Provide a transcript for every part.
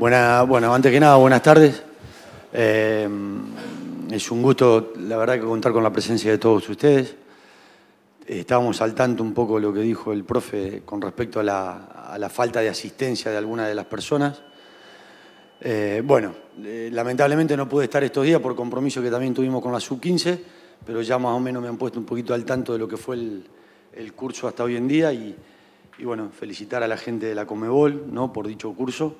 bueno, antes que nada, buenas tardes. Eh, es un gusto, la verdad, que contar con la presencia de todos ustedes. Estábamos al tanto un poco lo que dijo el profe con respecto a la, falta de asistencia de alguna de las personas. Eh, bueno, eh, lamentablemente no pude estar estos días por compromiso que también tuvimos con la sub-15, pero ya más o menos me han puesto un poquito al tanto de lo que fue el, curso hasta hoy en día y, bueno, felicitar a la gente de la Comebol ¿no? por dicho curso.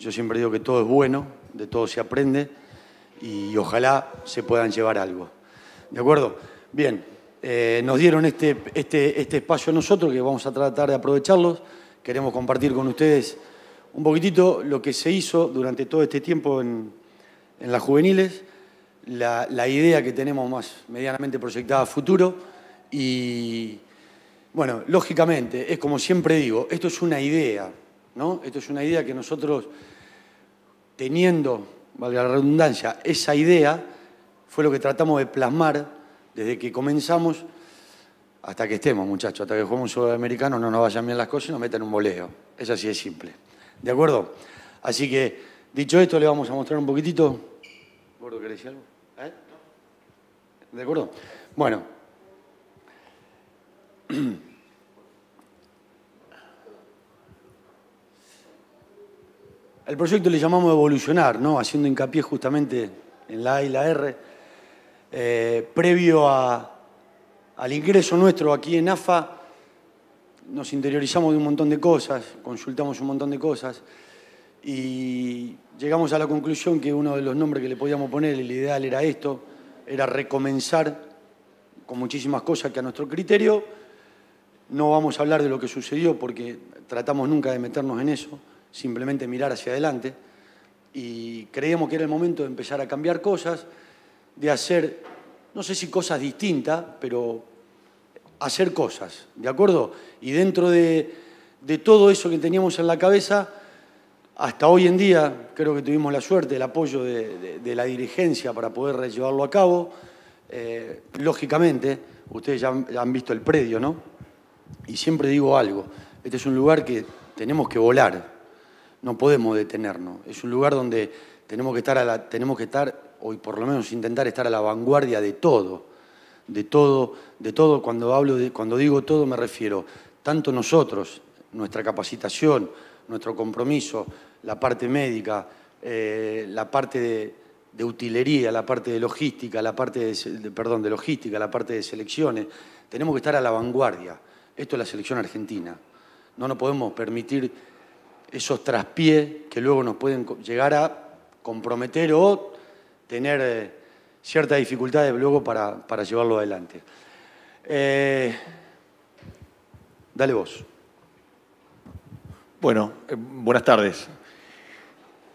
Yo siempre digo que todo es bueno, de todo se aprende y ojalá se puedan llevar algo. ¿De acuerdo? Bien, eh, nos dieron este, este, este, espacio a nosotros que vamos a tratar de aprovecharlos. Queremos compartir con ustedes un poquitito lo que se hizo durante todo este tiempo en, las juveniles, la, la, idea que tenemos más medianamente proyectada a futuro y, bueno, lógicamente, es como siempre digo, esto es una idea, ¿no? Esto es una idea que nosotros teniendo, valga la redundancia, esa idea, fue lo que tratamos de plasmar desde que comenzamos hasta que estemos, muchachos, hasta que juguemos un sudamericano, no nos vayan bien las cosas y nos metan un boleo. Es así es simple. ¿De acuerdo? Así que, dicho esto, le vamos a mostrar un poquitito. ¿Gordo, querés algo? ¿Eh? ¿De acuerdo? Bueno. Al proyecto le llamamos Evolucionar, haciendo hincapié justamente en la A y la R. Eh, previo al ingreso nuestro aquí en AFA, nos interiorizamos de un montón de cosas, consultamos un montón de cosas y llegamos a la conclusión que uno de los nombres que le podíamos poner, el ideal era esto, era recomenzar con muchísimas cosas que a nuestro criterio no vamos a hablar de lo que sucedió porque tratamos nunca de meternos en eso simplemente mirar hacia adelante. Y creíamos que era el momento de empezar a cambiar cosas, de hacer, no sé si cosas distintas, pero hacer cosas, ¿de acuerdo? Y dentro de, todo eso que teníamos en la cabeza, hasta hoy en día creo que tuvimos la suerte, el apoyo de, la dirigencia para poder llevarlo a cabo. Eh, lógicamente, ustedes ya han, visto el predio, ¿no? Y siempre digo algo, este es un lugar que tenemos que volar, no podemos detenernos. Es un lugar donde tenemos que estar, a la, tenemos que estar o por lo menos intentar estar a la vanguardia de todo, de todo, de todo. Cuando, hablo de, cuando digo todo me refiero tanto nosotros, nuestra capacitación, nuestro compromiso, la parte médica, eh, la parte de, utilería, la parte de logística, la parte de, perdón, de logística, la parte de selecciones. Tenemos que estar a la vanguardia. Esto es la selección argentina. No nos podemos permitir esos traspiés que luego nos pueden llegar a comprometer o tener eh, ciertas dificultades luego para, llevarlo adelante. Eh, dale vos. Bueno, eh, buenas tardes.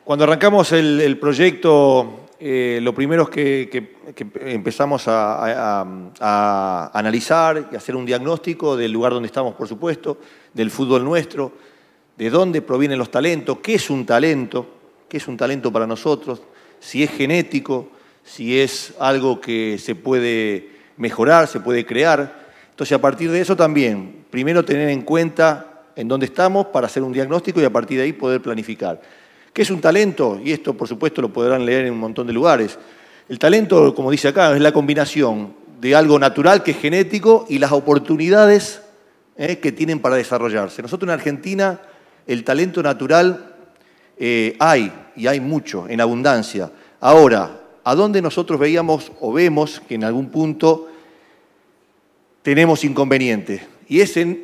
Cuando arrancamos el, proyecto, lo primero es que, empezamos a analizar y hacer un diagnóstico del lugar donde estamos, por supuesto, del fútbol nuestro, de dónde provienen los talentos, qué es un talento, qué es un talento para nosotros, si es genético, si es algo que se puede mejorar, se puede crear. Entonces, a partir de eso también, primero tener en cuenta en dónde estamos para hacer un diagnóstico y a partir de ahí poder planificar. ¿Qué es un talento? Y esto, por supuesto, lo podrán leer en un montón de lugares. El talento, como dice acá, es la combinación de algo natural que es genético y las oportunidades eh, que tienen para desarrollarse. Nosotros en Argentina el talento natural eh, hay, y hay mucho, en abundancia. Ahora, ¿a dónde nosotros veíamos o vemos que en algún punto tenemos inconvenientes? Y es en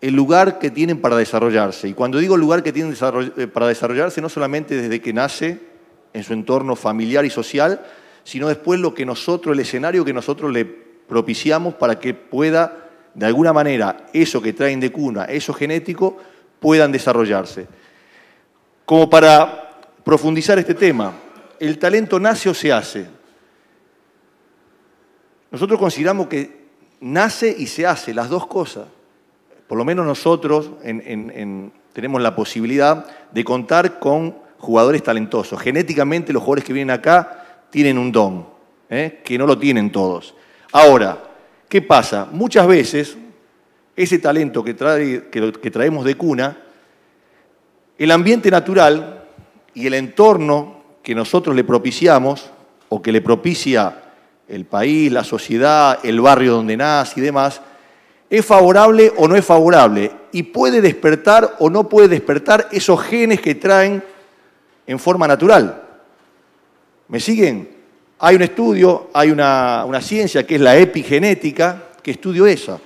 el lugar que tienen para desarrollarse. Y cuando digo lugar que tienen eh, para desarrollarse, no solamente desde que nace en su entorno familiar y social, sino después lo que nosotros, el escenario que nosotros le propiciamos para que pueda, de alguna manera, eso que traen de cuna, eso genético, puedan desarrollarse. Como para profundizar este tema, el talento nace o se hace. Nosotros consideramos que nace y se hace, las dos cosas. Por lo menos nosotros tenemos la posibilidad de contar con jugadores talentosos. Genéticamente los jugadores que vienen acá tienen un don, ¿eh? que no lo tienen todos. Ahora, ¿qué pasa? Muchas veces ese talento que, traemos de cuna, el ambiente natural y el entorno que nosotros le propiciamos o que le propicia el país, la sociedad, el barrio donde nace y demás, es favorable o no es favorable y puede despertar o no puede despertar esos genes que traen en forma natural. ¿Me siguen? Hay un estudio, hay una, ciencia que es la epigenética que estudio esa.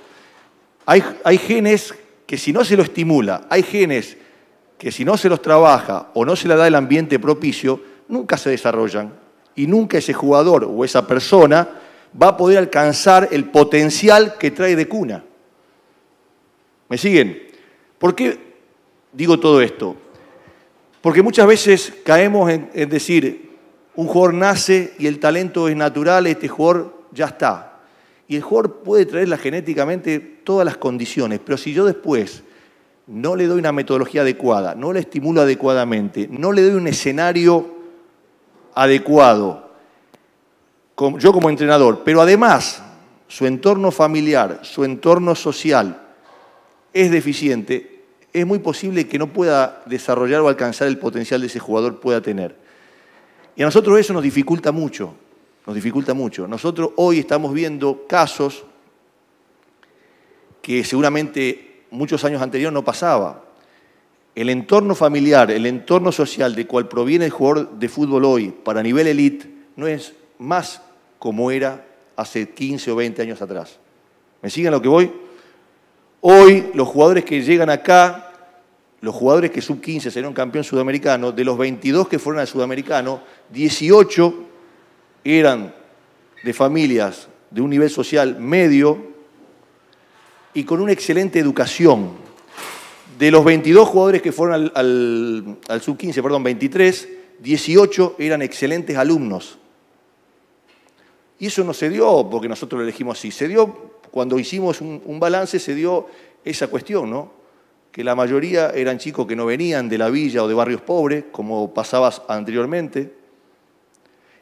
Hay, genes que si no se lo estimula, hay genes que si no se los trabaja o no se le da el ambiente propicio, nunca se desarrollan. Y nunca ese jugador o esa persona va a poder alcanzar el potencial que trae de cuna. ¿Me siguen? ¿Por qué digo todo esto? Porque muchas veces caemos en, en decir, un jugador nace y el talento es natural, este jugador ya está. Y el jugador puede traerla genéticamente todas las condiciones, pero si yo después no le doy una metodología adecuada, no la estimulo adecuadamente, no le doy un escenario adecuado, yo como entrenador, pero además su entorno familiar, su entorno social es deficiente, es muy posible que no pueda desarrollar o alcanzar el potencial de ese jugador pueda tener. Y a nosotros eso nos dificulta mucho, nos dificulta mucho. Nosotros hoy estamos viendo casos que seguramente muchos años anteriores no pasaba. El entorno familiar, el entorno social de cual proviene el jugador de fútbol hoy para nivel elite no es más como era hace 15 o 20 años atrás. ¿Me siguen lo que voy? Hoy los jugadores que llegan acá, los jugadores que sub 15 serán campeón sudamericano, de los 22 que fueron al sudamericano, 18 eran de familias de un nivel social medio y con una excelente educación. De los 22 jugadores que fueron al, sub-15, perdón, 23, 18 eran excelentes alumnos. Y eso no se dio porque nosotros lo elegimos así, se dio cuando hicimos un, un balance, se dio esa cuestión, ¿no? que la mayoría eran chicos que no venían de la villa o de barrios pobres, como pasabas anteriormente,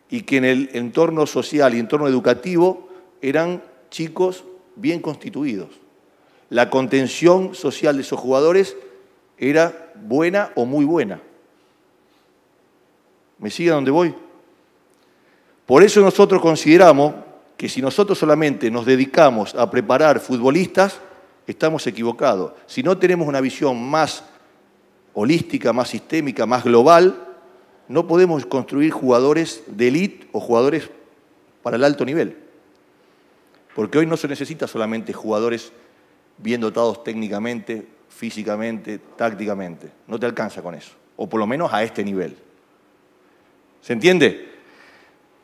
y que en el entorno social y entorno educativo eran chicos bien constituidos. La contención social de esos jugadores era buena o muy buena. ¿Me sigue a dónde voy? Por eso nosotros consideramos que si nosotros solamente nos dedicamos a preparar futbolistas, estamos equivocados. Si no tenemos una visión más holística, más sistémica, más global, no podemos construir jugadores de elite o jugadores para el alto nivel. Porque hoy no se necesita solamente jugadores bien dotados técnicamente, físicamente, tácticamente. No te alcanza con eso. O por lo menos a este nivel. ¿Se entiende?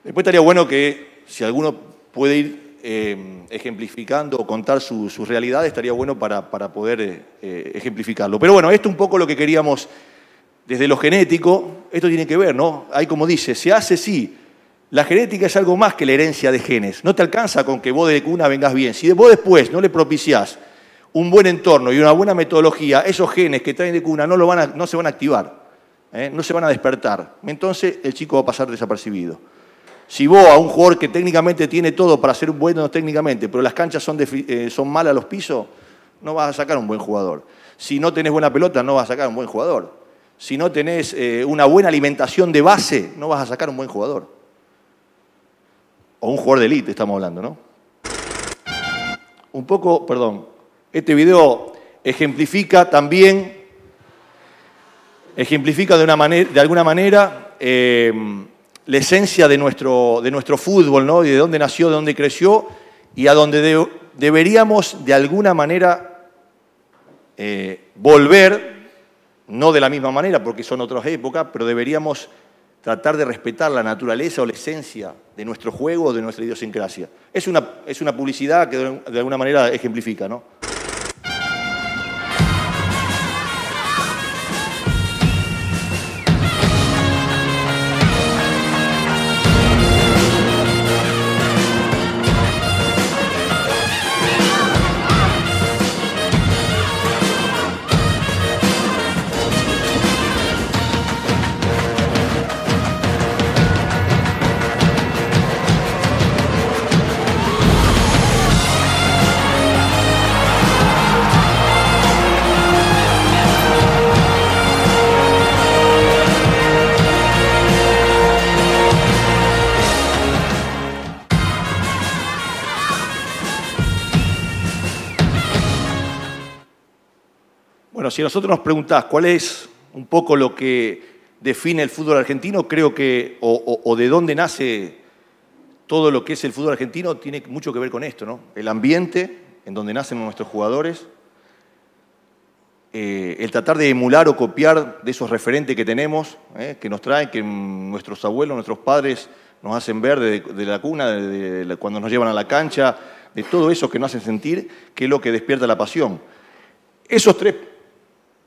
Después estaría bueno que si alguno puede ir eh, ejemplificando o contar sus realidades, estaría bueno para, poder eh, eh, ejemplificarlo. Pero bueno, esto es un poco lo que queríamos desde lo genético, esto tiene que ver, ¿no? Hay como dice, se hace sí. La genética es algo más que la herencia de genes. No te alcanza con que vos de cuna vengas bien. Si vos después no le propiciás un buen entorno y una buena metodología, esos genes que traen de cuna no, se van a activar, ¿eh? no se van a despertar. Entonces el chico va a pasar desapercibido. Si vos a un jugador que técnicamente tiene todo para ser bueno técnicamente, pero las canchas son, eh, son malas los pisos, no vas a sacar un buen jugador. Si no tenés buena pelota, no vas a sacar un buen jugador si no tenés eh, una buena alimentación de base, no vas a sacar un buen jugador. O un jugador de elite, estamos hablando, ¿no? Un poco, perdón, este video ejemplifica también, ejemplifica de, alguna manera eh, la esencia de nuestro, fútbol, ¿no? Y de dónde nació, de dónde creció y a dónde deberíamos de alguna manera eh, volver no de la misma manera porque son otras épocas, pero deberíamos tratar de respetar la naturaleza o la esencia de nuestro juego o de nuestra idiosincrasia. Es una, publicidad que de, de alguna manera ejemplifica, ¿no? si nosotros nos preguntás cuál es un poco lo que define el fútbol argentino, creo que, o, de dónde nace todo lo que es el fútbol argentino, tiene mucho que ver con esto, ¿no? El ambiente en donde nacen nuestros jugadores, eh, el tratar de emular o copiar de esos referentes que tenemos, eh, que nos traen, que nuestros abuelos, nuestros padres nos hacen ver de, la cuna, cuando nos llevan a la cancha, de todo eso que nos hacen sentir, que es lo que despierta la pasión. Esos tres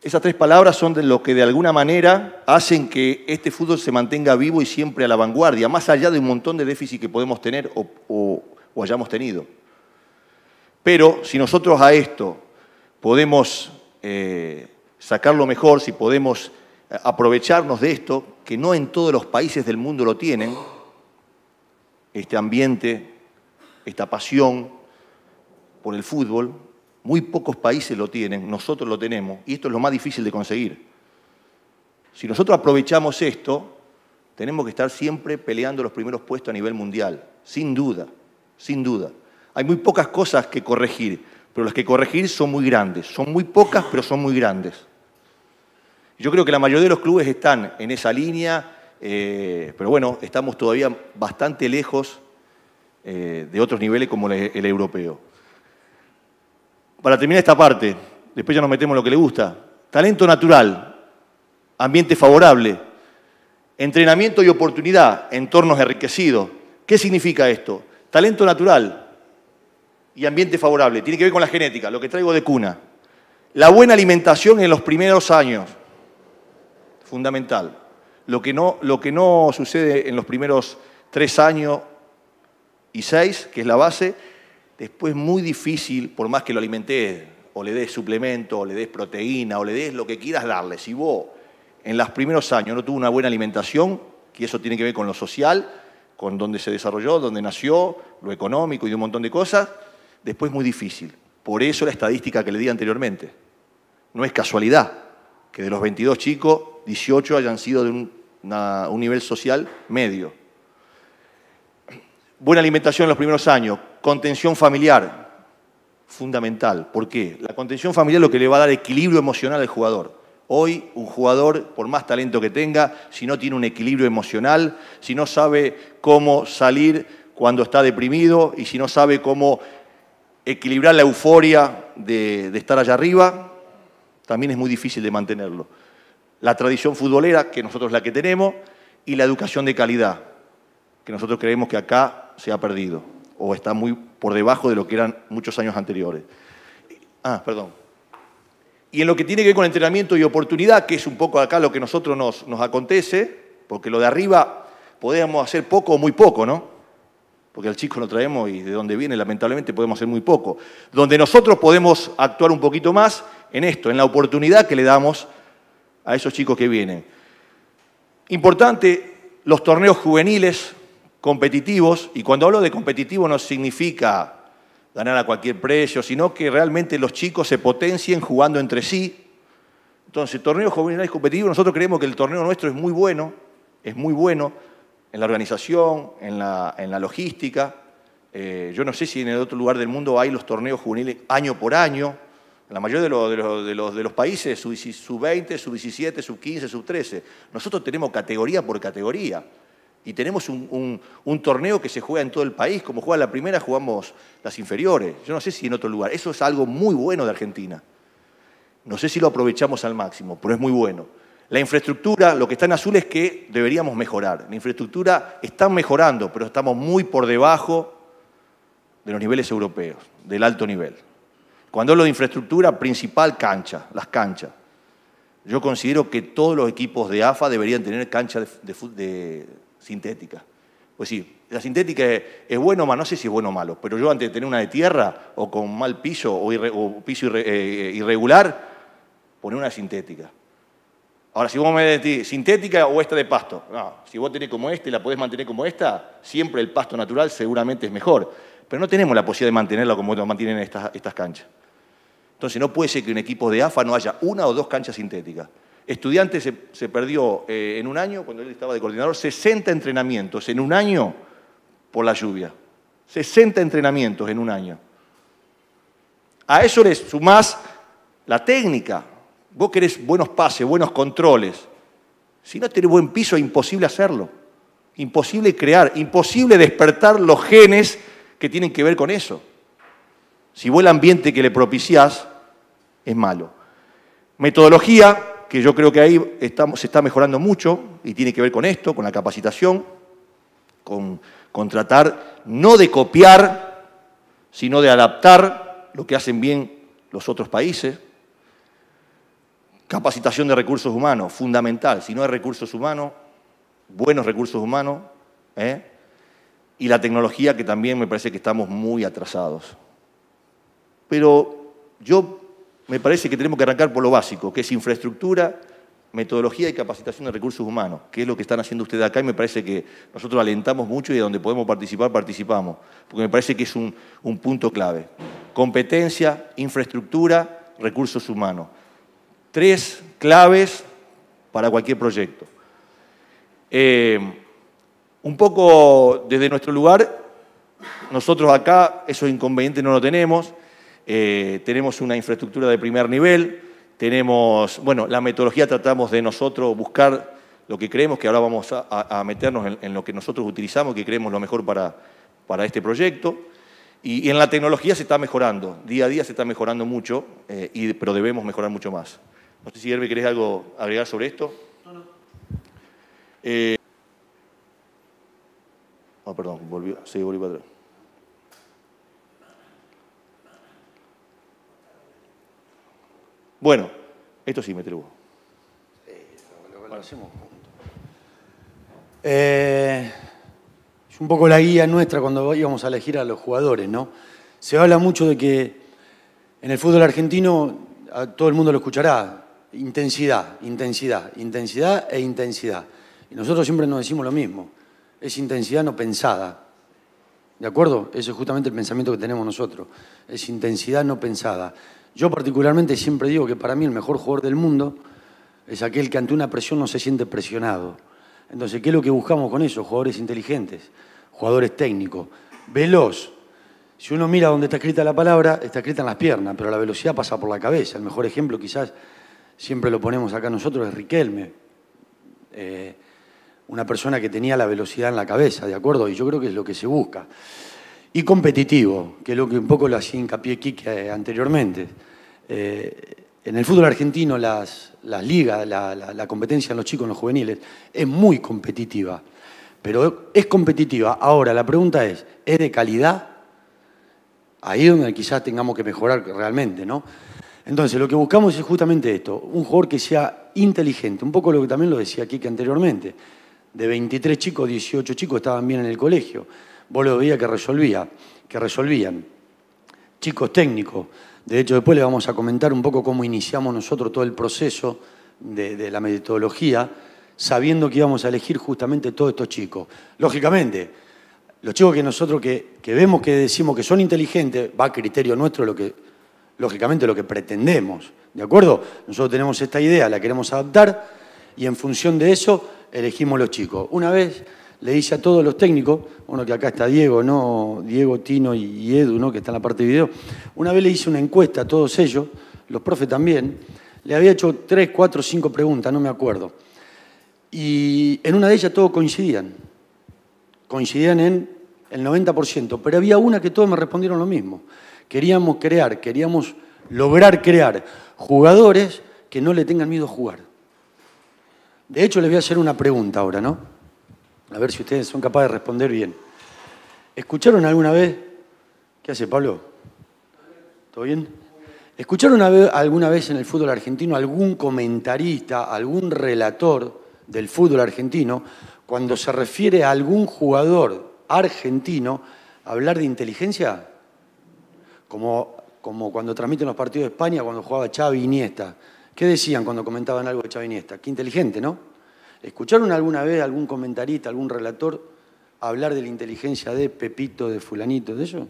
esas tres palabras son de lo que de alguna manera hacen que este fútbol se mantenga vivo y siempre a la vanguardia, más allá de un montón de déficit que podemos tener o, hayamos tenido. Pero si nosotros a esto podemos eh, sacarlo mejor, si podemos eh, aprovecharnos de esto, que no en todos los países del mundo lo tienen, este ambiente, esta pasión por el fútbol, muy pocos países lo tienen, nosotros lo tenemos, y esto es lo más difícil de conseguir. Si nosotros aprovechamos esto, tenemos que estar siempre peleando los primeros puestos a nivel mundial, sin duda, sin duda. Hay muy pocas cosas que corregir, pero las que corregir son muy grandes, son muy pocas, pero son muy grandes. Yo creo que la mayoría de los clubes están en esa línea, eh, pero bueno, estamos todavía bastante lejos eh, de otros niveles como el europeo para terminar esta parte, después ya nos metemos en lo que le gusta. Talento natural, ambiente favorable, entrenamiento y oportunidad, entornos enriquecidos. ¿Qué significa esto? Talento natural y ambiente favorable. Tiene que ver con la genética, lo que traigo de cuna. La buena alimentación en los primeros años, fundamental. Lo que no, lo que no sucede en los primeros tres años y seis, que es la base, después muy difícil, por más que lo alimentes, o le des suplemento, o le des proteína, o le des lo que quieras darle. Si vos en los primeros años no tuvo una buena alimentación, que eso tiene que ver con lo social, con dónde se desarrolló, dónde nació, lo económico y de un montón de cosas, después es muy difícil. Por eso la estadística que le di anteriormente. No es casualidad que de los 22 chicos, 18 hayan sido de un nivel social medio. Buena alimentación en los primeros años, contención familiar, fundamental. ¿Por qué? La contención familiar es lo que le va a dar equilibrio emocional al jugador. Hoy un jugador, por más talento que tenga, si no tiene un equilibrio emocional, si no sabe cómo salir cuando está deprimido y si no sabe cómo equilibrar la euforia de, de estar allá arriba, también es muy difícil de mantenerlo. La tradición futbolera, que nosotros la que tenemos, y la educación de calidad, que nosotros creemos que acá se ha perdido o está muy por debajo de lo que eran muchos años anteriores. Ah, perdón. Y en lo que tiene que ver con entrenamiento y oportunidad, que es un poco acá lo que nosotros nos, nos acontece, porque lo de arriba podemos hacer poco o muy poco, ¿no? Porque al chico lo traemos y de dónde viene, lamentablemente, podemos hacer muy poco. Donde nosotros podemos actuar un poquito más en esto, en la oportunidad que le damos a esos chicos que vienen. Importante, los torneos juveniles, competitivos, y cuando hablo de competitivo no significa ganar a cualquier precio, sino que realmente los chicos se potencien jugando entre sí. Entonces, torneos juveniles competitivos, nosotros creemos que el torneo nuestro es muy bueno, es muy bueno en la organización, en la, logística. Eh, yo no sé si en el otro lugar del mundo hay los torneos juveniles año por año. En la mayoría los, de los, de de los países, sub-20, sub-17, sub-15, sub-13. Nosotros tenemos categoría por categoría. Y tenemos un, torneo que se juega en todo el país. Como juega la primera, jugamos las inferiores. Yo no sé si en otro lugar. Eso es algo muy bueno de Argentina. No sé si lo aprovechamos al máximo, pero es muy bueno. La infraestructura, lo que está en azul es que deberíamos mejorar. La infraestructura está mejorando, pero estamos muy por debajo de los niveles europeos, del alto nivel. Cuando hablo de infraestructura, principal cancha, las canchas. Yo considero que todos los equipos de AFA deberían tener cancha de, de sintética. Pues sí, la sintética es, bueno o malo, no sé si es bueno o malo, pero yo antes de tener una de tierra o con mal piso o, piso eh, irregular, poner una sintética. Ahora, si vos me decís sintética o esta de pasto, no, si vos tenés como esta y la podés mantener como esta, siempre el pasto natural seguramente es mejor. Pero no tenemos la posibilidad de mantenerla como lo mantienen estas, estas canchas. Entonces no puede ser que en equipo de AFA no haya una o dos canchas sintéticas. Estudiante se, perdió eh, en un año, cuando él estaba de coordinador, 60 entrenamientos en un año por la lluvia. 60 entrenamientos en un año. A eso le sumás la técnica. Vos querés buenos pases, buenos controles. Si no tenés buen piso, es imposible hacerlo. Imposible crear, imposible despertar los genes que tienen que ver con eso. Si vos el ambiente que le propiciás es malo. Metodología, que yo creo que ahí se está mejorando mucho y tiene que ver con esto, con la capacitación, con, tratar no de copiar, sino de adaptar lo que hacen bien los otros países. Capacitación de recursos humanos, fundamental. Si no hay recursos humanos, buenos recursos humanos, ¿eh? y la tecnología que también me parece que estamos muy atrasados. Pero yo me parece que tenemos que arrancar por lo básico, que es infraestructura, metodología y capacitación de recursos humanos, que es lo que están haciendo ustedes acá y me parece que nosotros alentamos mucho y donde podemos participar, participamos, porque me parece que es un, punto clave. Competencia, infraestructura, recursos humanos. Tres claves para cualquier proyecto. Eh, un poco desde nuestro lugar, nosotros acá esos inconvenientes no lo tenemos, eh, tenemos una infraestructura de primer nivel, tenemos, bueno, la metodología tratamos de nosotros buscar lo que creemos, que ahora vamos a, meternos en, lo que nosotros utilizamos, que creemos lo mejor para, para este proyecto. Y, en la tecnología se está mejorando, día a día se está mejorando mucho, eh, pero debemos mejorar mucho más. No sé si, Herbe, ¿querés algo agregar sobre esto? No, no. Eh... Ah, perdón, volvió, Sí, volvió para atrás. Bueno, esto sí me atrevo. Eh, es un poco la guía nuestra cuando íbamos a elegir a los jugadores, ¿no? Se habla mucho de que en el fútbol argentino, todo el mundo lo escuchará, intensidad, intensidad, intensidad e intensidad. Y nosotros siempre nos decimos lo mismo, es intensidad no pensada. ¿De acuerdo? Ese es justamente el pensamiento que tenemos nosotros, es intensidad no pensada. Yo particularmente siempre digo que para mí el mejor jugador del mundo es aquel que ante una presión no se siente presionado. Entonces, ¿qué es lo que buscamos con eso? Jugadores inteligentes, jugadores técnicos, veloz. Si uno mira dónde está escrita la palabra, está escrita en las piernas, pero la velocidad pasa por la cabeza. El mejor ejemplo quizás siempre lo ponemos acá nosotros es Riquelme. Eh, una persona que tenía la velocidad en la cabeza, ¿de acuerdo? Y yo creo que es lo que se busca y competitivo, que es lo que un poco lo hacía hincapié que anteriormente. Eh, en el fútbol argentino las, ligas, la, la, la, competencia en los chicos, en los juveniles, es muy competitiva. Pero es competitiva. Ahora, la pregunta es, ¿es de calidad? Ahí es donde quizás tengamos que mejorar realmente, ¿no? Entonces, lo que buscamos es justamente esto, un jugador que sea inteligente, un poco lo que también lo decía Kike anteriormente. De 23 chicos, 18 chicos estaban bien en el colegio vos lo veías que resolvía, que resolvían. Chicos técnicos. De hecho, después le vamos a comentar un poco cómo iniciamos nosotros todo el proceso de, la metodología, sabiendo que íbamos a elegir justamente todos estos chicos. Lógicamente, los chicos que nosotros que, que, vemos que decimos que son inteligentes, va a criterio nuestro lo que, lógicamente, lo que pretendemos. ¿De acuerdo? Nosotros tenemos esta idea, la queremos adaptar y en función de eso elegimos los chicos. Una vez le hice a todos los técnicos, bueno, que acá está Diego, ¿no? Diego, Tino y Edu, ¿no? Que está en la parte de video. Una vez le hice una encuesta a todos ellos, los profes también. Le había hecho tres, cuatro, cinco preguntas, no me acuerdo. Y en una de ellas todos coincidían. Coincidían en el 90%, pero había una que todos me respondieron lo mismo. Queríamos crear, queríamos lograr crear jugadores que no le tengan miedo a jugar. De hecho, les voy a hacer una pregunta ahora, ¿no? A ver si ustedes son capaces de responder bien. ¿Escucharon alguna vez? ¿Qué hace Pablo? ¿Todo bien? ¿Escucharon alguna vez en el fútbol argentino algún comentarista, algún relator del fútbol argentino, cuando se refiere a algún jugador argentino, hablar de inteligencia? Como, como cuando transmiten los partidos de España, cuando jugaba Xavi Iniesta. ¿Qué decían cuando comentaban algo de Xavi Iniesta? Qué inteligente, ¿no? ¿Escucharon alguna vez algún comentarista, algún relator hablar de la inteligencia de Pepito, de fulanito, de eso?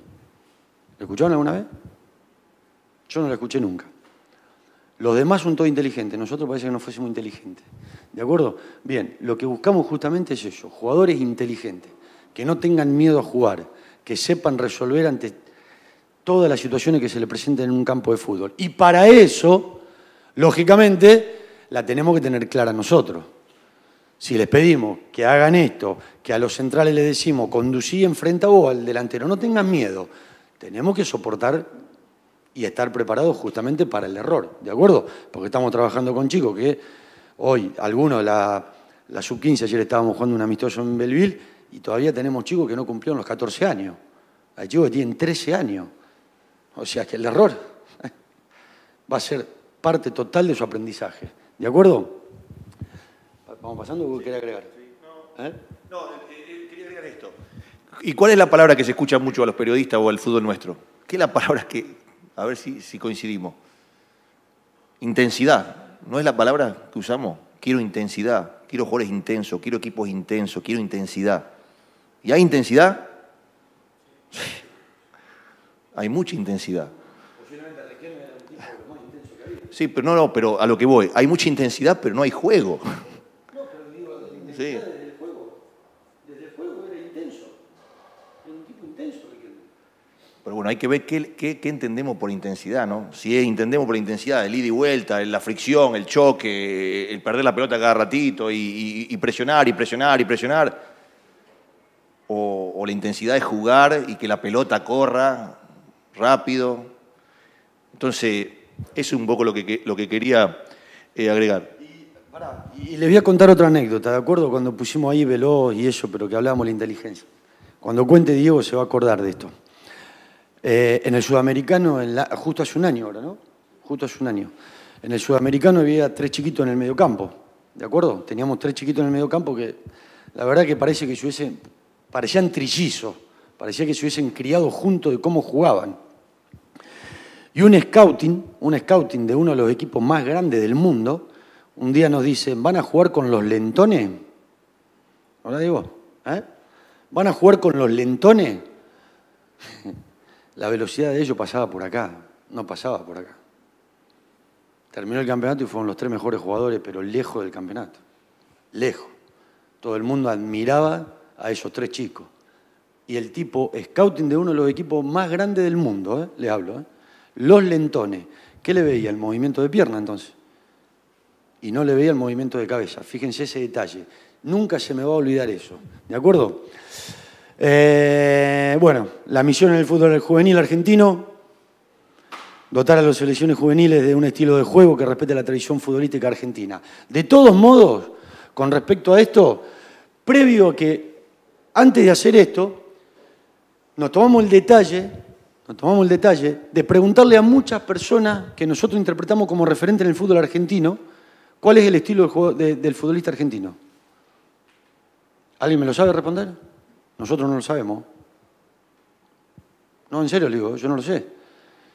¿Lo escucharon alguna vez? Yo no la escuché nunca. Los demás son todos inteligentes, nosotros parece que no fuésemos inteligentes. ¿De acuerdo? Bien, lo que buscamos justamente es eso, jugadores inteligentes, que no tengan miedo a jugar, que sepan resolver ante todas las situaciones que se le presenten en un campo de fútbol. Y para eso, lógicamente, la tenemos que tener clara nosotros. Si les pedimos que hagan esto, que a los centrales les decimos conducí enfrente a vos al delantero, no tengan miedo. Tenemos que soportar y estar preparados justamente para el error, ¿de acuerdo? Porque estamos trabajando con chicos que hoy, algunos, la, la sub-15, ayer estábamos jugando un amistoso en Belleville y todavía tenemos chicos que no cumplieron los 14 años. Hay chicos que tienen 13 años. O sea que el error va a ser parte total de su aprendizaje, ¿de acuerdo? ¿Vamos pasando o quería agregar? no, ¿Eh? no eh, eh, quería agregar esto. ¿Y cuál es la palabra que se escucha mucho a los periodistas o al fútbol nuestro? ¿Qué es la palabra que.? A ver si, coincidimos. Intensidad. ¿No es la palabra que usamos? Quiero intensidad, quiero jugadores intensos, quiero equipos intensos, quiero intensidad. ¿Y hay intensidad? hay mucha intensidad. Sí, pero no, no, pero a lo que voy. Hay mucha intensidad, pero no hay juego desde el juego. era intenso. un tipo intenso Pero bueno, hay que ver qué, entendemos por intensidad, ¿no? Si entendemos por intensidad el ida y vuelta, la fricción, el choque, el perder la pelota cada ratito y, presionar y presionar y presionar. O, la intensidad de jugar y que la pelota corra rápido. Entonces, eso es un poco lo que, quería eh, agregar y les voy a contar otra anécdota, ¿de acuerdo? Cuando pusimos ahí Veloz y eso, pero que hablábamos de la inteligencia. Cuando cuente Diego se va a acordar de esto. Eh, en el sudamericano, justo hace un año ahora, ¿no? Justo hace un año. En el sudamericano había tres chiquitos en el mediocampo, ¿de acuerdo? Teníamos tres chiquitos en el mediocampo que la verdad que parece que se hubiesen, parecían trillizos, parecía que se hubiesen criado juntos de cómo jugaban. Y un scouting, un scouting de uno de los equipos más grandes del mundo, un día nos dicen, ¿van a jugar con los lentones? Ahora digo, ¿eh? ¿van a jugar con los lentones? La velocidad de ellos pasaba por acá, no pasaba por acá. Terminó el campeonato y fueron los tres mejores jugadores, pero lejos del campeonato. Lejos. Todo el mundo admiraba a esos tres chicos. Y el tipo scouting de uno de los equipos más grandes del mundo, ¿eh? le hablo, ¿eh? los lentones. ¿Qué le veía? El movimiento de pierna entonces y no le veía el movimiento de cabeza. Fíjense ese detalle. Nunca se me va a olvidar eso. ¿De acuerdo? Eh, bueno, la misión en el fútbol juvenil argentino, dotar a las selecciones juveniles de un estilo de juego que respete la tradición futbolística argentina. De todos modos, con respecto a esto, previo a que, antes de hacer esto, nos tomamos el detalle, nos tomamos el detalle de preguntarle a muchas personas que nosotros interpretamos como referentes en el fútbol argentino, ¿Cuál es el estilo del, futbolista argentino? ¿Alguien me lo sabe responder? Nosotros no lo sabemos. No, en serio le digo, yo no lo sé.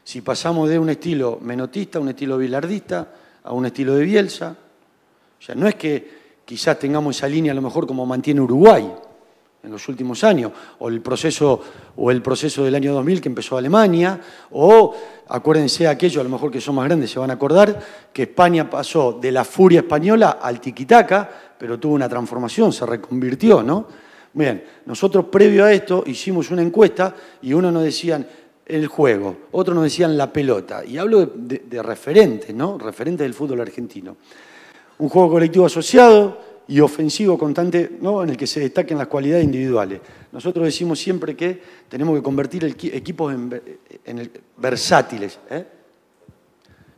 Si pasamos de un estilo menotista un estilo bilardista, a un estilo de Bielsa, o sea, no es que quizás tengamos esa línea a lo mejor como mantiene Uruguay, en los últimos años, o el proceso, o el proceso del año 2000 que empezó Alemania, o acuérdense aquello, a lo mejor que son más grandes, se van a acordar, que España pasó de la furia española al tiquitaca, pero tuvo una transformación, se reconvirtió, ¿no? Bien, nosotros previo a esto hicimos una encuesta y uno nos decían el juego, otro nos decían la pelota, y hablo de, de referentes, ¿no? Referentes del fútbol argentino. Un juego colectivo asociado, y ofensivo constante, ¿no? en el que se destaquen las cualidades individuales. Nosotros decimos siempre que tenemos que convertir equipos en, versátiles. ¿eh?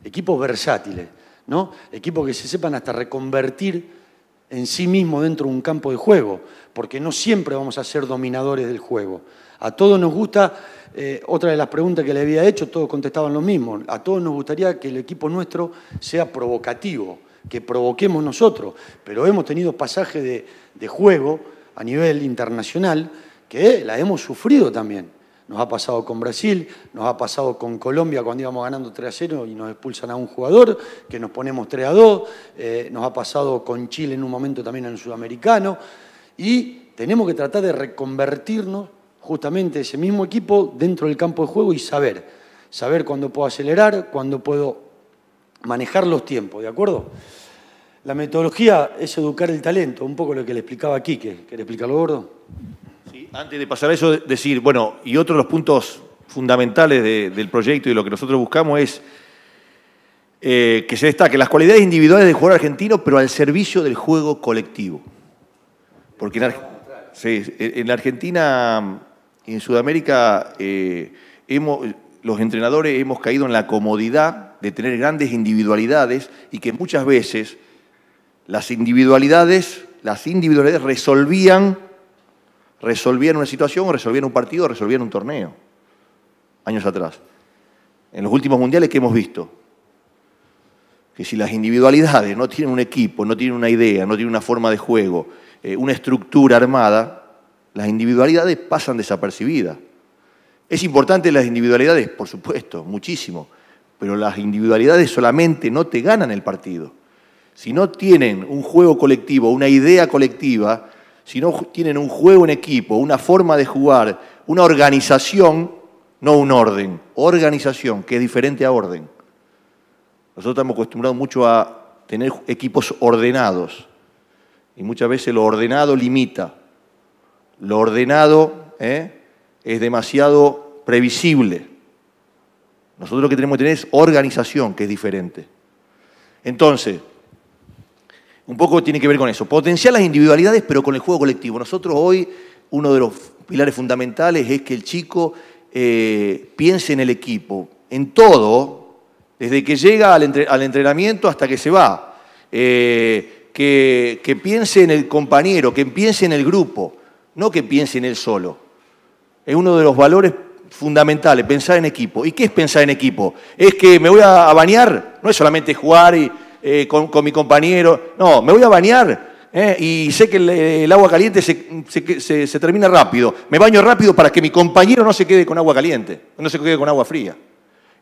Equipos versátiles, ¿no? Equipos que se sepan hasta reconvertir en sí mismo dentro de un campo de juego, porque no siempre vamos a ser dominadores del juego. A todos nos gusta, eh, otra de las preguntas que le había hecho, todos contestaban lo mismo, a todos nos gustaría que el equipo nuestro sea provocativo, que provoquemos nosotros, pero hemos tenido pasajes de, juego a nivel internacional que la hemos sufrido también. Nos ha pasado con Brasil, nos ha pasado con Colombia cuando íbamos ganando 3 a 0 y nos expulsan a un jugador, que nos ponemos 3 a 2, eh, nos ha pasado con Chile en un momento también en sudamericano, y tenemos que tratar de reconvertirnos justamente ese mismo equipo dentro del campo de juego y saber, saber cuándo puedo acelerar, cuándo puedo manejar los tiempos, ¿de acuerdo? La metodología es educar el talento, un poco lo que le explicaba aquí, que explicarlo, Gordo? Sí, antes de pasar a eso, decir, bueno, y otro de los puntos fundamentales del proyecto y lo que nosotros buscamos es eh, que se destaque las cualidades individuales del jugador argentino, pero al servicio del juego colectivo. Porque en, Argentina y en Sudamérica eh, hemos, los entrenadores hemos caído en la comodidad de tener grandes individualidades y que muchas veces las individualidades, las individualidades resolvían, una situación, resolvían un partido, resolvían un torneo, años atrás. En los últimos mundiales que hemos visto, que si las individualidades no tienen un equipo, no tienen una idea, no tienen una forma de juego, eh, una estructura armada, las individualidades pasan desapercibidas. Es importante las individualidades, por supuesto, muchísimo, pero las individualidades solamente no te ganan el partido. Si no tienen un juego colectivo, una idea colectiva, si no tienen un juego en equipo, una forma de jugar, una organización, no un orden, organización, que es diferente a orden. Nosotros estamos acostumbrados mucho a tener equipos ordenados y muchas veces lo ordenado limita. Lo ordenado ¿eh? es demasiado previsible. Nosotros lo que tenemos que tener es organización, que es diferente. Entonces, un poco tiene que ver con eso. Potenciar las individualidades, pero con el juego colectivo. Nosotros hoy, uno de los pilares fundamentales es que el chico eh, piense en el equipo, en todo, desde que llega al, entrenamiento hasta que se va. Eh, que, que piense en el compañero, que piense en el grupo, no que piense en él solo es uno de los valores fundamentales, pensar en equipo. ¿Y qué es pensar en equipo? Es que me voy a bañar, no es solamente jugar eh, con, mi compañero, no, me voy a bañar eh, y sé que el, agua caliente se, se, termina rápido, me baño rápido para que mi compañero no se quede con agua caliente, no se quede con agua fría.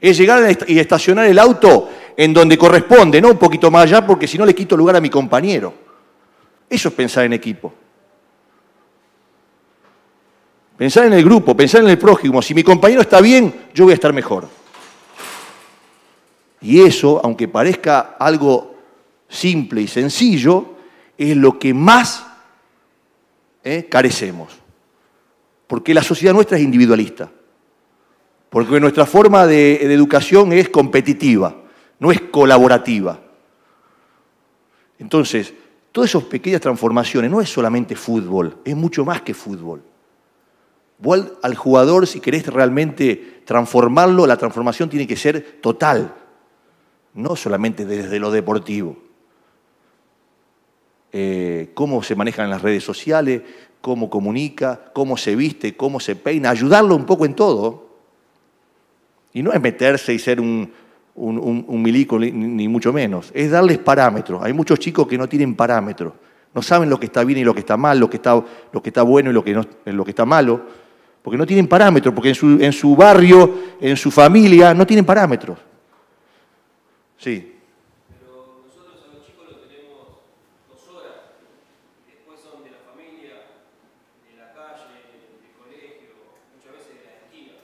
Es llegar y estacionar el auto en donde corresponde, no un poquito más allá, porque si no le quito lugar a mi compañero. Eso es pensar en equipo. Pensar en el grupo, pensar en el prójimo. Si mi compañero está bien, yo voy a estar mejor. Y eso, aunque parezca algo simple y sencillo, es lo que más eh, carecemos. Porque la sociedad nuestra es individualista. Porque nuestra forma de educación es competitiva, no es colaborativa. Entonces, todas esas pequeñas transformaciones no es solamente fútbol, es mucho más que fútbol. Vuelve al jugador, si querés realmente transformarlo, la transformación tiene que ser total, no solamente desde lo deportivo. Eh, cómo se manejan las redes sociales, cómo comunica, cómo se viste, cómo se peina, ayudarlo un poco en todo. Y no es meterse y ser un, un, milico, ni, mucho menos, es darles parámetros. Hay muchos chicos que no tienen parámetros, no saben lo que está bien y lo que está mal, lo que está, bueno y lo que está malo porque no tienen parámetros, porque en su, en su barrio, en su familia, no tienen parámetros. Sí. Pero nosotros a los chicos los tenemos dos horas, después son de la familia, de la calle, del colegio, muchas veces de la esquina.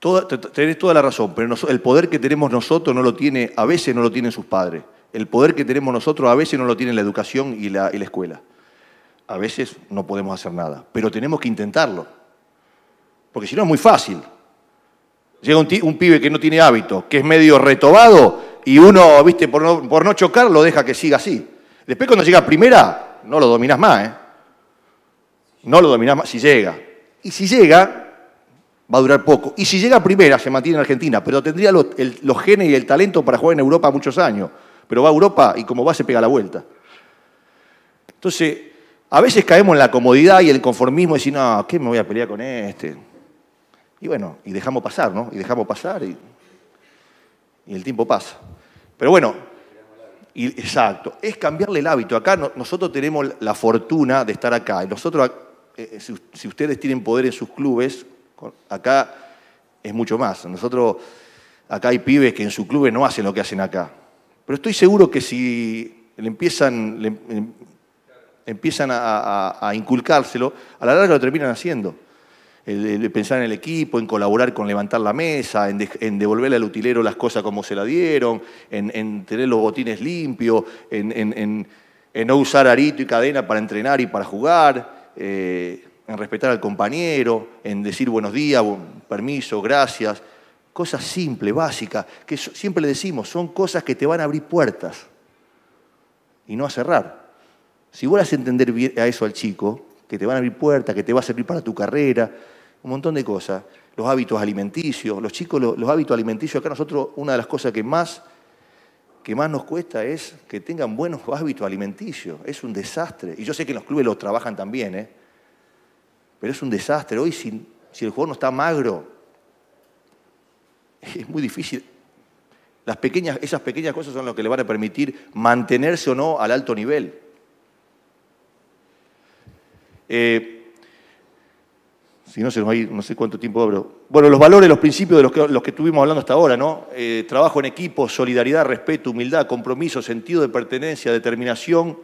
Toda, tenés toda la razón, pero el poder que tenemos nosotros no lo tiene, a veces no lo tienen sus padres. El poder que tenemos nosotros a veces no lo tiene la educación y la escuela a veces no podemos hacer nada, pero tenemos que intentarlo. Porque si no es muy fácil. Llega un, pibe que no tiene hábito, que es medio retobado, y uno, viste, por no, chocar, lo deja que siga así. Después cuando llega a primera, no lo dominás más, ¿eh? No lo dominás más, si llega. Y si llega, va a durar poco. Y si llega a primera, se mantiene en Argentina, pero tendría los, los genes y el talento para jugar en Europa muchos años. Pero va a Europa y como va se pega la vuelta. Entonces, a veces caemos en la comodidad y el conformismo y decir, no, ¿qué me voy a pelear con este? Y bueno, y dejamos pasar, ¿no? Y dejamos pasar y, el tiempo pasa. Pero bueno, exacto, es cambiarle el hábito. Acá nosotros tenemos la fortuna de estar acá. Y Nosotros, eh, eh, si, ustedes tienen poder en sus clubes, acá es mucho más. Nosotros, acá hay pibes que en su club no hacen lo que hacen acá. Pero estoy seguro que si le empiezan, empiezan a, inculcárselo, a la larga lo terminan haciendo. pensar en el equipo, en colaborar con levantar la mesa, en, devolverle al utilero las cosas como se la dieron, en, tener los botines limpios, en, no usar arito y cadena para entrenar y para jugar, eh, en respetar al compañero, en decir buenos días, permiso, gracias. Cosas simples, básicas, que siempre le decimos, son cosas que te van a abrir puertas y no a cerrar. Si vos a entender bien a eso al chico, que te van a abrir puertas, que te va a servir para tu carrera, un montón de cosas, los hábitos alimenticios, los chicos, los, hábitos alimenticios, acá nosotros una de las cosas que más, que más nos cuesta es que tengan buenos hábitos alimenticios, es un desastre. Y yo sé que en los clubes los trabajan también, ¿eh? pero es un desastre. Hoy si, si el jugador no está magro, es muy difícil las pequeñas, esas pequeñas cosas son lo que le van a permitir mantenerse o no al alto nivel. Eh, si no, se nos va a ir, no sé cuánto tiempo abro. Bueno, los valores, los principios de los que, estuvimos hablando hasta ahora, ¿no? Eh, trabajo en equipo, solidaridad, respeto, humildad, compromiso, sentido de pertenencia, determinación,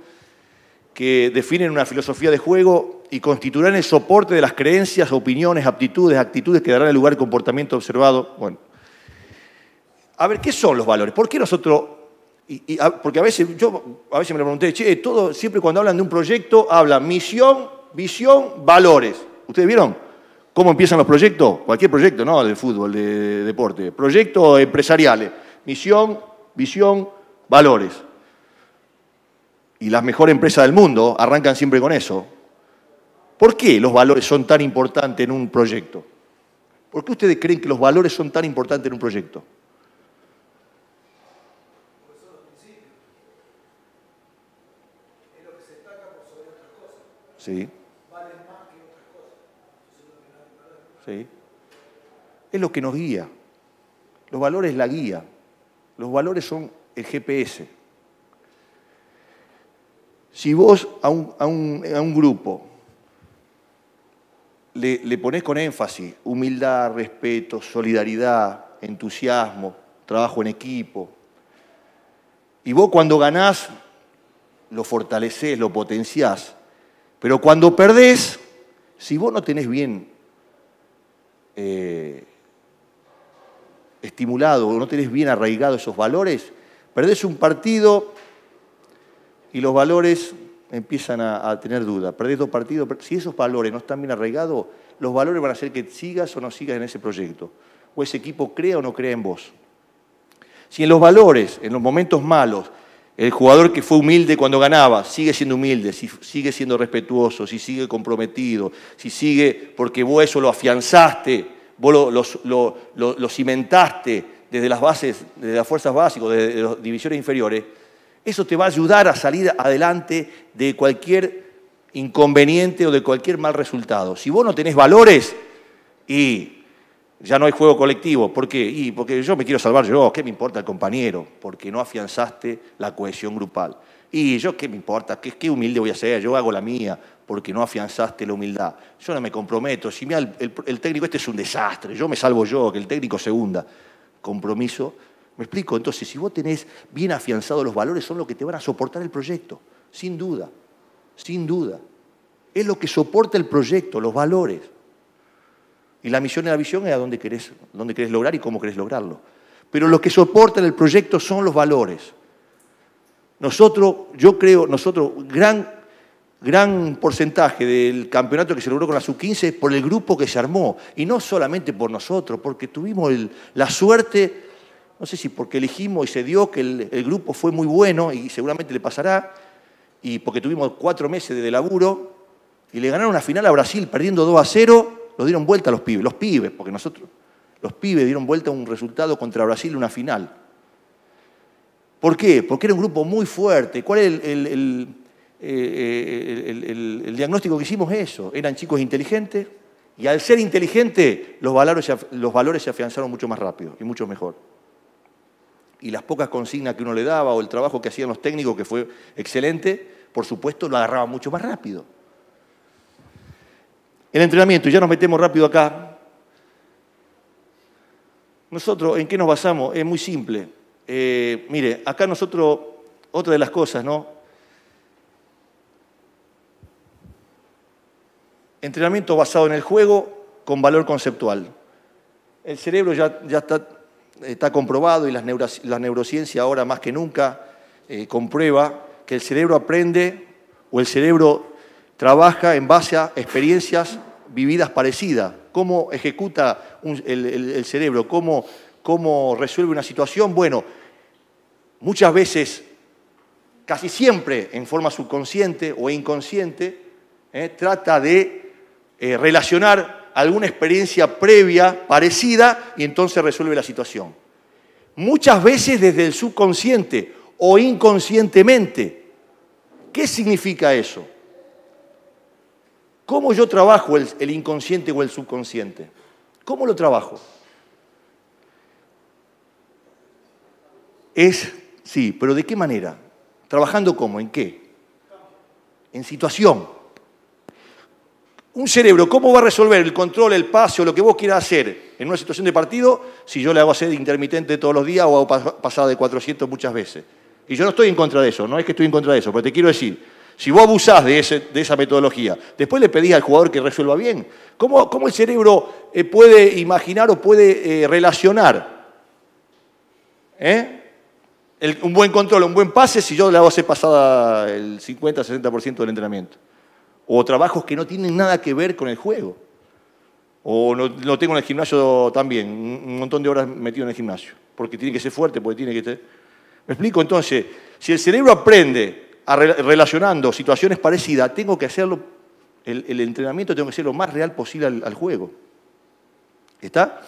que definen una filosofía de juego y constituirán el soporte de las creencias, opiniones, aptitudes, actitudes que darán el lugar al comportamiento observado. Bueno. A ver, ¿qué son los valores? ¿Por qué nosotros porque a veces, yo a veces me lo pregunté, todo, siempre cuando hablan de un proyecto, hablan misión, visión, valores. ¿Ustedes vieron cómo empiezan los proyectos? Cualquier proyecto, ¿no? De fútbol, de, deporte. Proyectos empresariales. Misión, visión, valores. Y las mejores empresas del mundo arrancan siempre con eso. ¿Por qué los valores son tan importantes en un proyecto? ¿Por qué ustedes creen que los valores son tan importantes en un proyecto? Sí. es lo que nos guía. Los valores la guía. Los valores son el GPS. Si vos a un, grupo le, le con énfasis humildad, respeto, solidaridad, entusiasmo, trabajo en equipo, y vos cuando ganás lo fortaleces, lo potenciás, pero cuando perdés, si vos no tenés bien eh, estimulado o no tenés bien arraigados esos valores, perdés un partido y los valores empiezan a, a tener duda. Perdés dos partidos, si esos valores no están bien arraigados, los valores van a hacer que sigas o no sigas en ese proyecto. O ese equipo crea o no crea en vos. Si en los valores, en los momentos malos, el jugador que fue humilde cuando ganaba, sigue siendo humilde, sigue siendo respetuoso, si sigue comprometido, si sigue porque vos eso lo afianzaste, vos lo, lo cimentaste desde las bases, desde las fuerzas básicas, desde las divisiones inferiores, eso te va a ayudar a salir adelante de cualquier inconveniente o de cualquier mal resultado. Si vos no tenés valores y ya no hay juego colectivo. ¿Por qué? Y porque yo me quiero salvar yo, oh, ¿qué me importa el compañero? Porque no afianzaste la cohesión grupal. Y yo, ¿qué me importa? ¿Qué, qué humilde voy a ser? Yo hago la mía porque no afianzaste la humildad. Yo no me comprometo. Si el, técnico este es un desastre, yo me salvo yo, que el técnico se hunda. Compromiso. ¿Me explico? Entonces, si vos tenés bien afianzados los valores, son los que te van a soportar el proyecto, sin duda, sin duda. Es lo que soporta el proyecto, los valores. Y la misión y la visión es a dónde querés, dónde lograr y cómo querés lograrlo. Pero lo que soportan el proyecto son los valores. Nosotros, yo creo, nosotros, gran, gran porcentaje del campeonato que se logró con la sub-15 es por el grupo que se armó. Y no solamente por nosotros, porque tuvimos la suerte, no sé si porque elegimos y se dio que el, grupo fue muy bueno y seguramente le pasará, y porque tuvimos cuatro meses de laburo, y le ganaron la final a Brasil perdiendo 2 a 0 lo dieron vuelta a los pibes, los pibes, porque nosotros, los pibes dieron vuelta a un resultado contra Brasil una final. ¿Por qué? Porque era un grupo muy fuerte. ¿Cuál es el, eh, eh, diagnóstico que hicimos eso. Eran chicos inteligentes y al ser inteligentes los valores, se afianzaron mucho más rápido y mucho mejor. Y las pocas consignas que uno le daba o el trabajo que hacían los técnicos, que fue excelente, por supuesto lo agarraban mucho más rápido el entrenamiento, y ya nos metemos rápido acá, nosotros, ¿en qué nos basamos? Es muy simple. Eh, mire, acá nosotros, otra de las cosas, ¿no? Entrenamiento basado en el juego con valor conceptual. El cerebro ya, está, comprobado y las la neurociencia ahora más que nunca eh, comprueba que el cerebro aprende o el cerebro trabaja en base a experiencias vividas parecidas, cómo ejecuta el, cerebro, cómo, resuelve una situación. Bueno, muchas veces, casi siempre en forma subconsciente o inconsciente, eh, trata de eh, relacionar alguna experiencia previa parecida y entonces resuelve la situación. Muchas veces desde el subconsciente o inconscientemente. ¿Qué significa eso? ¿Cómo yo trabajo el, inconsciente o el subconsciente? ¿Cómo lo trabajo? Es, sí, pero ¿de qué manera? ¿Trabajando cómo? ¿En qué? En situación. Un cerebro, ¿cómo va a resolver el control, el paso, lo que vos quieras hacer en una situación de partido si yo le hago hacer intermitente todos los días o hago pasada de 400 muchas veces? Y yo no estoy en contra de eso, no es que estoy en contra de eso, pero te quiero decir, si vos abusás de, esa metodología, después le pedís al jugador que resuelva bien. ¿Cómo, el cerebro eh, puede imaginar o puede eh, relacionar? ¿Eh? un buen control, un buen pase, si yo le hago hacer pasada el 50-60% del entrenamiento. O trabajos que no tienen nada que ver con el juego. O no tengo en el gimnasio también, un montón de horas metido en el gimnasio, porque tiene que ser fuerte, porque tiene que... ser. ¿Me explico? Entonces, si el cerebro aprende relacionando situaciones parecidas, tengo que hacerlo, el, entrenamiento tengo que ser lo más real posible al, juego. ¿Está?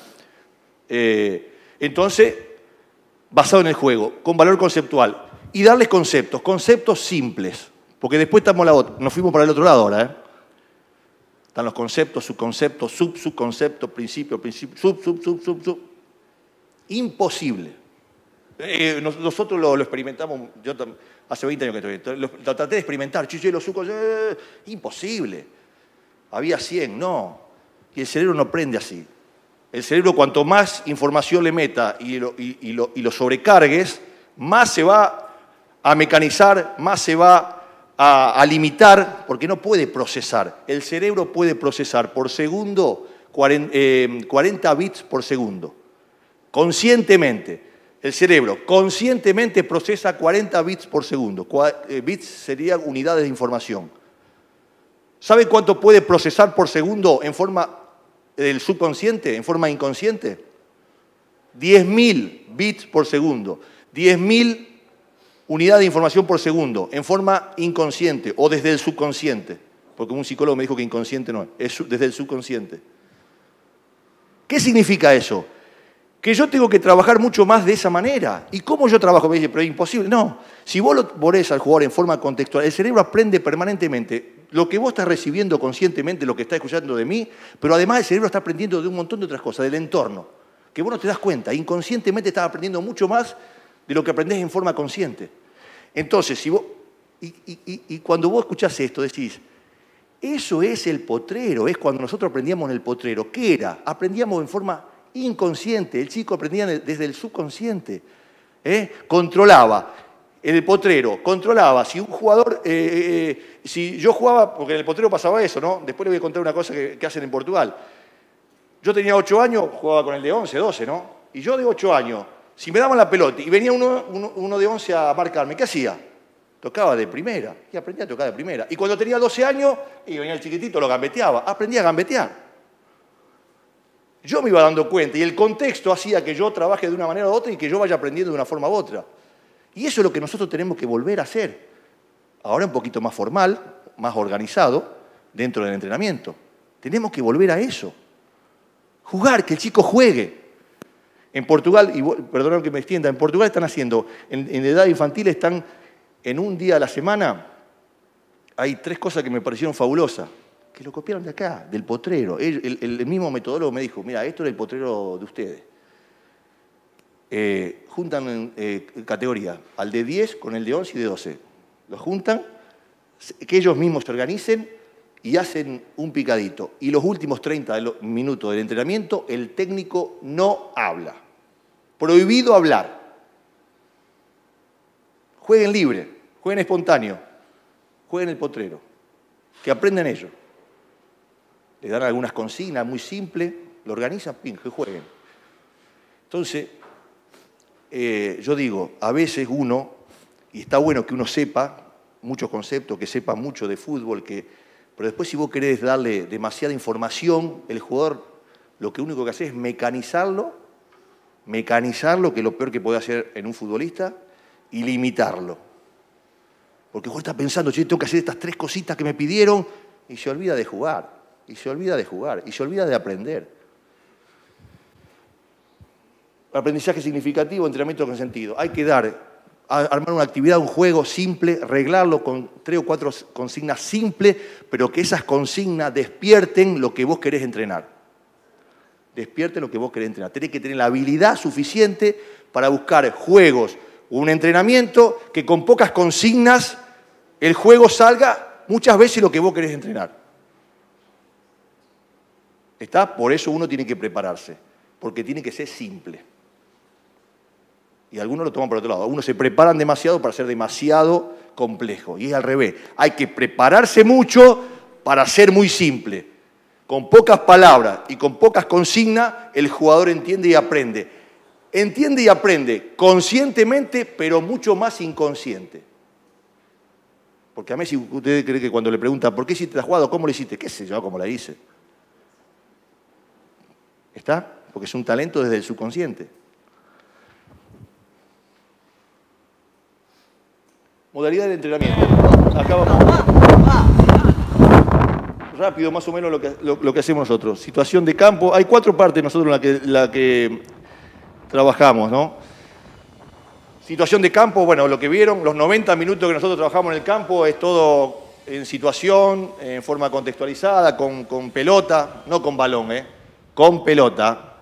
Eh, entonces, basado en el juego, con valor conceptual. Y darles conceptos, conceptos simples. Porque después estamos la otra, nos fuimos para el otro lado ahora. ¿eh? Están los conceptos, subconceptos, sub, subconceptos, principio, principio, sub, sub, sub, sub, sub. Imposible. Eh, nosotros lo, experimentamos, yo hace 20 años que estoy, lo, traté de experimentar, y los sucos, eh, imposible. Había 100, no. Y el cerebro no prende así. El cerebro cuanto más información le meta y lo, sobrecargues, más se va a mecanizar, más se va a, limitar, porque no puede procesar. El cerebro puede procesar por segundo 40 eh, bits por segundo, conscientemente. El cerebro conscientemente procesa 40 bits por segundo. Eh, bits serían unidades de información. ¿Sabe cuánto puede procesar por segundo en forma del subconsciente, en forma inconsciente? 10.000 bits por segundo. 10.000 unidades de información por segundo, en forma inconsciente o desde el subconsciente. Porque un psicólogo me dijo que inconsciente no es, es desde el subconsciente. ¿Qué significa eso? que yo tengo que trabajar mucho más de esa manera. ¿Y cómo yo trabajo? Me dice, pero es imposible. No, si vos lo ponés al jugador en forma contextual, el cerebro aprende permanentemente lo que vos estás recibiendo conscientemente, lo que estás escuchando de mí, pero además el cerebro está aprendiendo de un montón de otras cosas, del entorno, que vos no te das cuenta. Inconscientemente estás aprendiendo mucho más de lo que aprendés en forma consciente. Entonces, si vos, y, y cuando vos escuchás esto, decís, eso es el potrero, es cuando nosotros aprendíamos en el potrero. ¿Qué era? Aprendíamos en forma inconsciente. El chico aprendía desde el subconsciente. ¿eh? Controlaba el potrero, controlaba. Si un jugador, eh, eh, si yo jugaba, porque en el potrero pasaba eso, ¿no? Después le voy a contar una cosa que, hacen en Portugal. Yo tenía 8 años, jugaba con el de 11, 12, ¿no? Y yo de 8 años, si me daban la pelota y venía uno, de 11 a marcarme, ¿qué hacía? Tocaba de primera y aprendía a tocar de primera. Y cuando tenía 12 años, y venía el chiquitito, lo gambeteaba. aprendía a gambetear yo me iba dando cuenta y el contexto hacía que yo trabaje de una manera u otra y que yo vaya aprendiendo de una forma u otra. Y eso es lo que nosotros tenemos que volver a hacer. Ahora un poquito más formal, más organizado, dentro del entrenamiento. Tenemos que volver a eso. Jugar, que el chico juegue. En Portugal, y perdón que me extienda, en Portugal están haciendo, en edad infantil están, en un día a la semana, hay tres cosas que me parecieron fabulosas lo copiaron de acá, del potrero. El, mismo metodólogo me dijo, mira, esto era el potrero de ustedes. Eh, juntan eh, categoría, al de 10 con el de 11 y de 12. lo juntan, que ellos mismos se organicen y hacen un picadito. Y los últimos 30 minutos del entrenamiento, el técnico no habla. Prohibido hablar. Jueguen libre, jueguen espontáneo, jueguen el potrero. Que aprendan ellos le dan algunas consignas muy simples, lo organizan, pin, que jueguen. Entonces, eh, yo digo, a veces uno, y está bueno que uno sepa muchos conceptos, que sepa mucho de fútbol, que, pero después si vos querés darle demasiada información, el jugador lo que único que hace es mecanizarlo, mecanizarlo, que es lo peor que puede hacer en un futbolista, y limitarlo. Porque el jugador está pensando, yo tengo que hacer estas tres cositas que me pidieron, y se olvida de jugar y se olvida de jugar y se olvida de aprender. Aprendizaje significativo, entrenamiento con sentido. Hay que dar, armar una actividad, un juego simple, arreglarlo con tres o cuatro consignas simples, pero que esas consignas despierten lo que vos querés entrenar. Despierten lo que vos querés entrenar. Tenés que tener la habilidad suficiente para buscar juegos, un entrenamiento que con pocas consignas el juego salga muchas veces lo que vos querés entrenar. ¿Está? Por eso uno tiene que prepararse, porque tiene que ser simple. Y algunos lo toman por otro lado. Algunos se preparan demasiado para ser demasiado complejo. Y es al revés. Hay que prepararse mucho para ser muy simple. Con pocas palabras y con pocas consignas, el jugador entiende y aprende. Entiende y aprende conscientemente, pero mucho más inconsciente. Porque a mí si usted cree que cuando le pregunta, ¿por qué hiciste la jugada? ¿Cómo la hiciste? ¿Qué sé yo? ¿Cómo la hice? ¿Está? Porque es un talento desde el subconsciente. Modalidad de entrenamiento. Acá vamos. Rápido, más o menos lo que, hacemos nosotros. Situación de campo. Hay cuatro partes nosotros en la que, trabajamos, ¿no? Situación de campo, bueno, lo que vieron, los 90 minutos que nosotros trabajamos en el campo es todo en situación, en forma contextualizada, con, con pelota, no con balón, ¿eh? con pelota,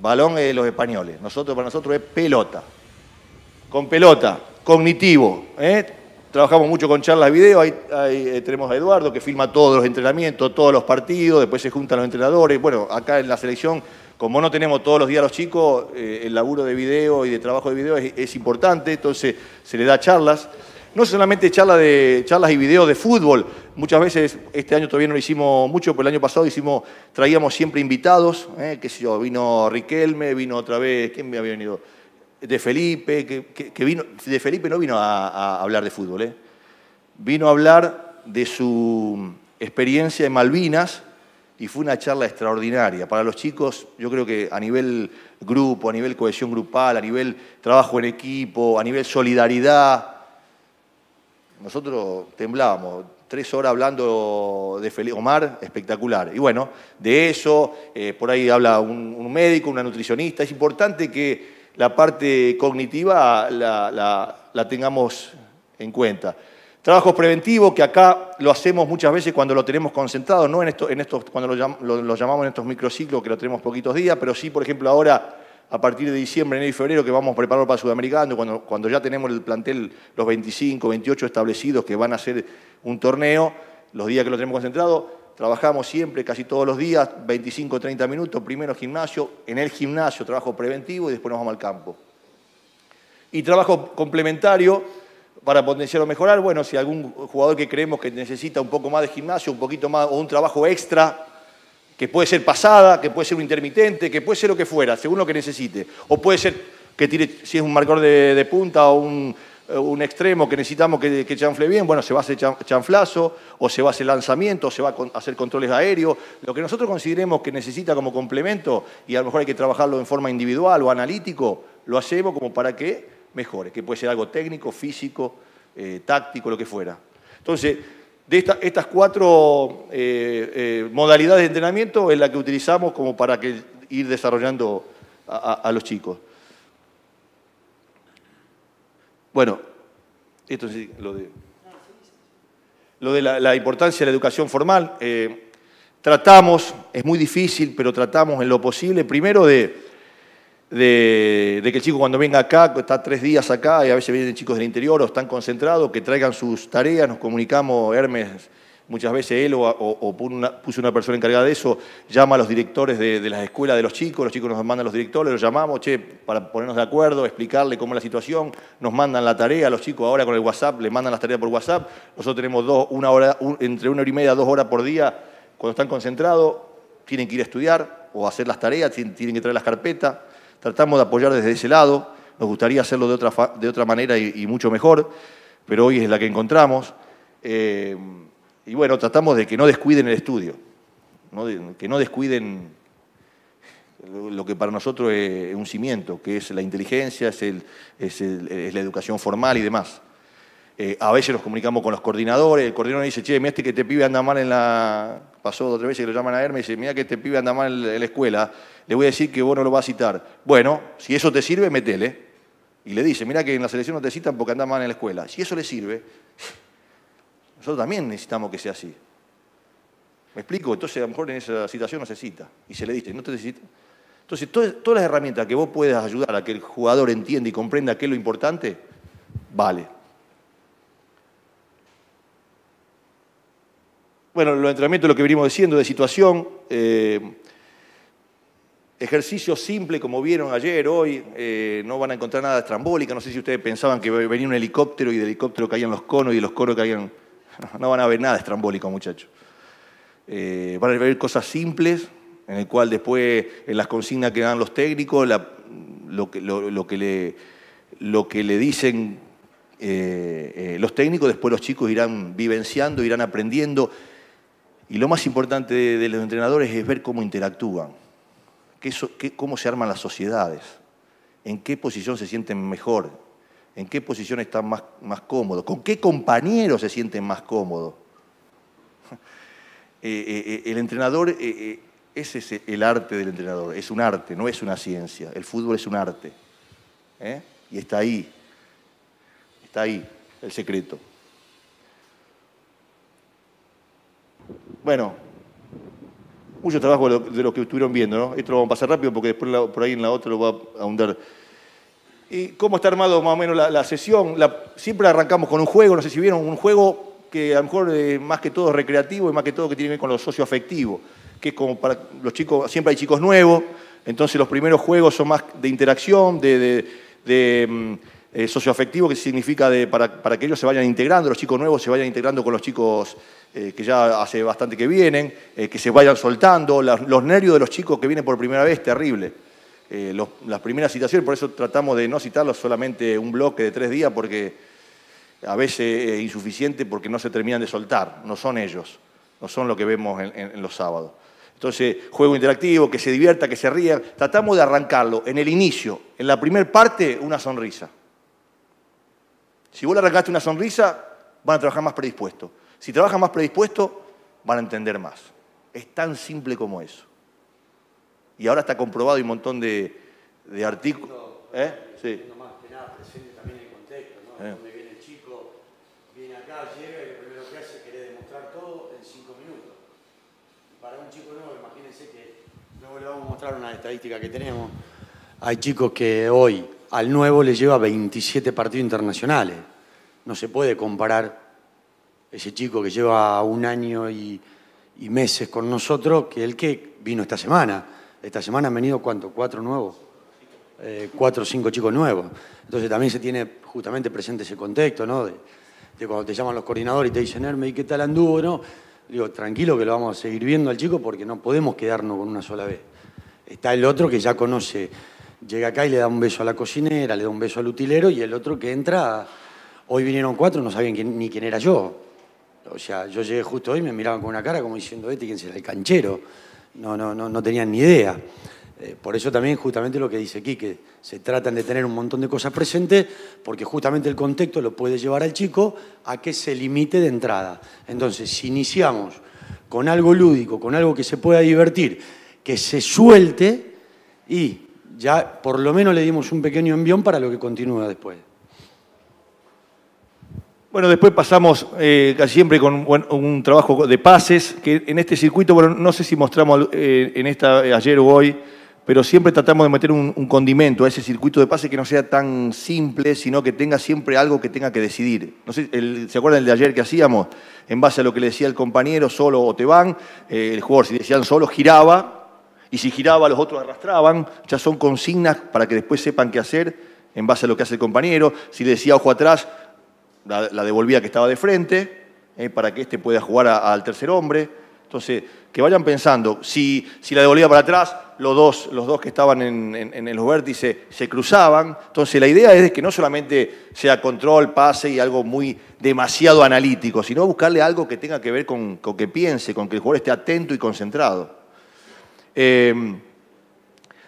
balón de los españoles, nosotros para nosotros es pelota. Con pelota, cognitivo. ¿eh? Trabajamos mucho con charlas de video, ahí, eh, tenemos a Eduardo que filma todos los entrenamientos, todos los partidos, después se juntan los entrenadores. Bueno, acá en la selección, como no tenemos todos los días los chicos, eh, el laburo de video y de trabajo de video es, es importante, entonces se le da charlas no solamente charlas y videos de fútbol, muchas veces, este año todavía no lo hicimos mucho, pero el año pasado hicimos, traíamos siempre invitados, eh, qué sé yo, vino Riquelme, vino otra vez, ¿quién me había venido? De Felipe, que, vino, de Felipe no vino a, hablar de fútbol, eh. vino a hablar de su experiencia en Malvinas, y fue una charla extraordinaria. Para los chicos, yo creo que a nivel grupo, a nivel cohesión grupal, a nivel trabajo en equipo, a nivel solidaridad, nosotros temblábamos, tres horas hablando de Omar, espectacular. Y bueno, de eso, eh, por ahí habla un, médico, una nutricionista, es importante que la parte cognitiva la, tengamos en cuenta. Trabajos preventivos, que acá lo hacemos muchas veces cuando lo tenemos concentrado, no en, en estos, cuando lo, lo llamamos en estos microciclos, que lo tenemos poquitos días, pero sí, por ejemplo, ahora a partir de diciembre, enero y febrero que vamos a preparar para Sudamericano, cuando, cuando ya tenemos el plantel, los 25, 28 establecidos que van a hacer un torneo, los días que lo tenemos concentrado, trabajamos siempre, casi todos los días, 25, 30 minutos, primero gimnasio, en el gimnasio trabajo preventivo y después nos vamos al campo. Y trabajo complementario para potenciar o mejorar, bueno, si algún jugador que creemos que necesita un poco más de gimnasio, un poquito más, o un trabajo extra, que puede ser pasada, que puede ser un intermitente, que puede ser lo que fuera, según lo que necesite. O puede ser que tire, si es un marcador de, punta o eh, un, extremo que necesitamos que, chanfle bien, bueno, se va a hacer chanflazo, o se va a hacer lanzamiento, o se va a hacer controles aéreos. Lo que nosotros consideremos que necesita como complemento, y a lo mejor hay que trabajarlo en forma individual o analítico, lo hacemos como para que mejore, que puede ser algo técnico, físico, eh, táctico, lo que fuera. Entonces, de estas cuatro eh, eh, modalidades de entrenamiento es la que utilizamos como para ir desarrollando a, los chicos. Bueno, esto es lo de, lo de la, importancia de la educación formal. Eh, tratamos, es muy difícil, pero tratamos en lo posible, primero de de, que el chico cuando venga acá, está tres días acá, y a veces vienen chicos del interior o están concentrados, que traigan sus tareas, nos comunicamos, Hermes, muchas veces él o, puse una, puso una persona encargada de eso, llama a los directores de, las escuelas de los chicos, los chicos nos mandan a los directores, los llamamos, che, para ponernos de acuerdo, explicarle cómo es la situación, nos mandan la tarea, los chicos ahora con el WhatsApp les mandan las tareas por WhatsApp, nosotros tenemos dos, una hora, entre una hora y media, dos horas por día, cuando están concentrados, tienen que ir a estudiar o hacer las tareas, tienen que traer las carpetas. Tratamos de apoyar desde ese lado, nos gustaría hacerlo de otra, de otra manera y, mucho mejor, pero hoy es la que encontramos. Eh, y bueno, tratamos de que no descuiden el estudio, que no descuiden lo que para nosotros es un cimiento, que es la inteligencia, es, la educación formal y demás. Eh, a veces nos comunicamos con los coordinadores, el coordinador dice, che, mira este que te pibe anda mal en la, pasó dos o tres veces que lo llaman a Hermes y dice mira que este pibe anda mal en la escuela, le voy a decir que vos no lo vas a citar. Bueno, si eso te sirve, metele. Y le dice, mira que en la selección no te citan porque anda mal en la escuela. Si eso le sirve, nosotros también necesitamos que sea así. ¿Me explico? Entonces a lo mejor en esa situación no se cita. Y se le dice, no te necesita. Entonces, todas, todas las herramientas que vos puedas ayudar a que el jugador entienda y comprenda qué es lo importante, vale. bueno, los entrenamientos, lo que venimos diciendo, de situación, eh, ejercicio simple, como vieron ayer, hoy, eh, no van a encontrar nada estrambólica, no sé si ustedes pensaban que venía un helicóptero y del helicóptero caían los conos y de los conos caían... No van a ver nada estrambólico, muchachos. Eh, van a ver cosas simples, en el cual después, en las consignas que dan los técnicos, lo, que, le, dicen eh, los técnicos, después los chicos irán vivenciando, irán aprendiendo, y lo más importante de, los entrenadores es ver cómo interactúan, cómo se arman las sociedades, en qué posición se sienten mejor, en qué posición están más, más cómodos, con qué compañeros se sienten más cómodos. Eh, eh, eh, el entrenador, ese es el arte del entrenador, es un arte, no es una ciencia. El fútbol es un arte. Y está ahí, está ahí el secreto. Bueno, mucho trabajo de lo que estuvieron viendo, ¿no? Esto lo vamos a pasar rápido porque después por ahí en la otra lo va a ahondar. ¿Y cómo está armado más o menos la, sesión? siempre arrancamos con un juego, no sé si vieron, un juego que a lo mejor es más que todo recreativo y más que todo que tiene que ver con lo socioafectivo, que es como para los chicos, siempre hay chicos nuevos, entonces los primeros juegos son más de interacción, de mm, eh, socioafectivo, que significa para, que ellos se vayan integrando, los chicos nuevos se vayan integrando con los chicos eh, que ya hace bastante que vienen, eh, que se vayan soltando, los, nervios de los chicos que vienen por primera vez, terrible. las primeras citaciones, por eso tratamos de no citarlos solamente un bloque de tres días, porque a veces es insuficiente porque no se terminan de soltar, no son ellos, no son lo que vemos en, los sábados. Entonces, juego interactivo, que se divierta, que se rían. Tratamos de arrancarlo en el inicio, en la primera parte, una sonrisa si vos le arrancaste una sonrisa, van a trabajar más predispuesto. Si trabajan más predispuesto, van a entender más. Es tan simple como eso. Y ahora está comprobado y un montón de, de artículos. ¿Eh? Sí. más que nada, presente también el contexto, ¿no? Eh. Donde viene el chico, viene acá, llega y lo primero que hace es querer demostrar todo en cinco minutos. Para un chico nuevo, imagínense que luego le vamos a mostrar una estadística que tenemos. Hay chicos que hoy al nuevo le lleva 27 partidos internacionales. No se puede comparar ese chico que lleva un año y, meses con nosotros que el que vino esta semana. Esta semana han venido, ¿cuánto? ¿Cuatro nuevos? Eh, cuatro o cinco chicos nuevos. Entonces también se tiene justamente presente ese contexto, ¿no? De, cuando te llaman los coordinadores y te dicen, Herme, ¿y qué tal anduvo? ¿no? Digo, tranquilo que lo vamos a seguir viendo al chico porque no podemos quedarnos con una sola vez. Está el otro que ya conoce llega acá y le da un beso a la cocinera, le da un beso al utilero y el otro que entra, hoy vinieron cuatro, no sabían ni quién era yo. O sea, yo llegué justo hoy, me miraban con una cara como diciendo, este quién será el canchero. No, no, no, no tenían ni idea. Eh, por eso también justamente lo que dice que se tratan de tener un montón de cosas presentes porque justamente el contexto lo puede llevar al chico a que se limite de entrada. Entonces, si iniciamos con algo lúdico, con algo que se pueda divertir, que se suelte y ya por lo menos le dimos un pequeño envión para lo que continúa después. Bueno, después pasamos eh, casi siempre con un trabajo de pases, que en este circuito, bueno, no sé si mostramos eh, en esta eh, ayer o hoy, pero siempre tratamos de meter un, condimento a ese circuito de pases que no sea tan simple, sino que tenga siempre algo que tenga que decidir. No sé, ¿Se acuerdan el de ayer que hacíamos? En base a lo que le decía el compañero, solo o te van, el jugador, si decían solo, giraba y si giraba, los otros arrastraban. Ya son consignas para que después sepan qué hacer en base a lo que hace el compañero. Si le decía ojo atrás, la, devolvía que estaba de frente, eh, para que éste pueda jugar al tercer hombre. Entonces, que vayan pensando, si, la devolvía para atrás, los dos, los dos que estaban en, los vértices se cruzaban. Entonces, la idea es que no solamente sea control, pase y algo muy demasiado analítico, sino buscarle algo que tenga que ver con, con que piense, con que el jugador esté atento y concentrado. Em,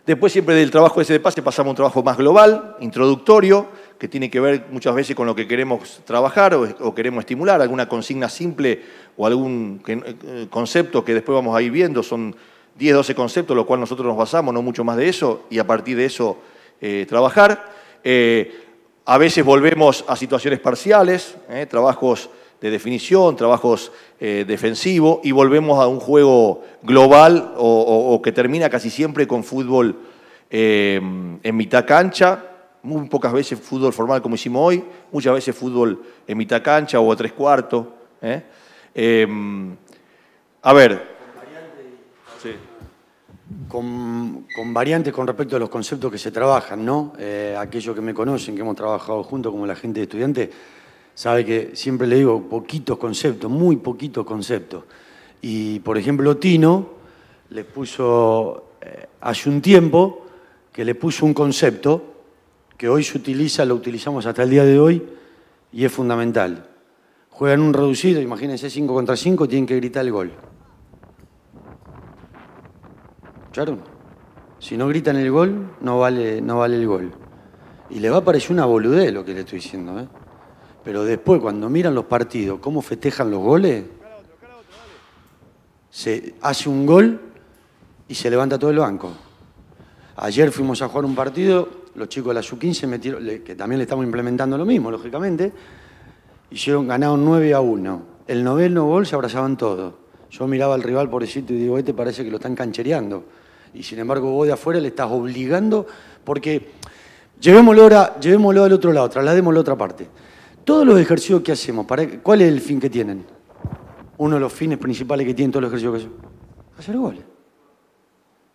después siempre del trabajo ese de pase pasamos a un trabajo más global, introductorio, que tiene que ver muchas veces con lo que queremos trabajar o, queremos estimular, alguna consigna simple o algún eh, concepto que después vamos a ir viendo, son 10, 12 conceptos, lo cual nosotros nos basamos, no mucho más de eso, y a partir de eso eh, trabajar. Eh, a veces volvemos a situaciones parciales, trabajos de definición, trabajos eh, defensivos, y volvemos a un juego global o, que termina casi siempre con fútbol eh, en mitad cancha, muy pocas veces fútbol formal como hicimos hoy, muchas veces fútbol en mitad cancha o a tres cuartos. ¿eh? a ver. Con, variantes con respecto a los conceptos que se trabajan, ¿no? aquellos que me conocen, que hemos trabajado juntos como la gente de estudiantes sabe que siempre le digo poquitos conceptos, muy poquitos conceptos. Y por ejemplo, Tino le puso, eh, hace un tiempo, que le puso un concepto que hoy se utiliza, lo utilizamos hasta el día de hoy, y es fundamental. Juegan un reducido, imagínense 5 contra 5, tienen que gritar el gol. ¿Claro? Si no gritan el gol, no vale, no vale el gol. Y le va a parecer una boludez lo que le estoy diciendo, ¿eh? Pero después, cuando miran los partidos, cómo festejan los goles, se hace un gol y se levanta todo el banco. Ayer fuimos a jugar un partido, los chicos de la Su-15 metieron, que también le estamos implementando lo mismo, lógicamente, hicieron, ganaron 9 a 1. El noveno gol se abrazaban todos. Yo miraba al rival por el sitio y digo, este parece que lo están canchereando. Y sin embargo vos de afuera le estás obligando, porque llevémoslo, ahora, llevémoslo al otro lado, trasladémoslo a otra parte. Todos los ejercicios que hacemos, ¿para ¿cuál es el fin que tienen? Uno de los fines principales que tienen todos los ejercicios que hacemos. Hacer goles.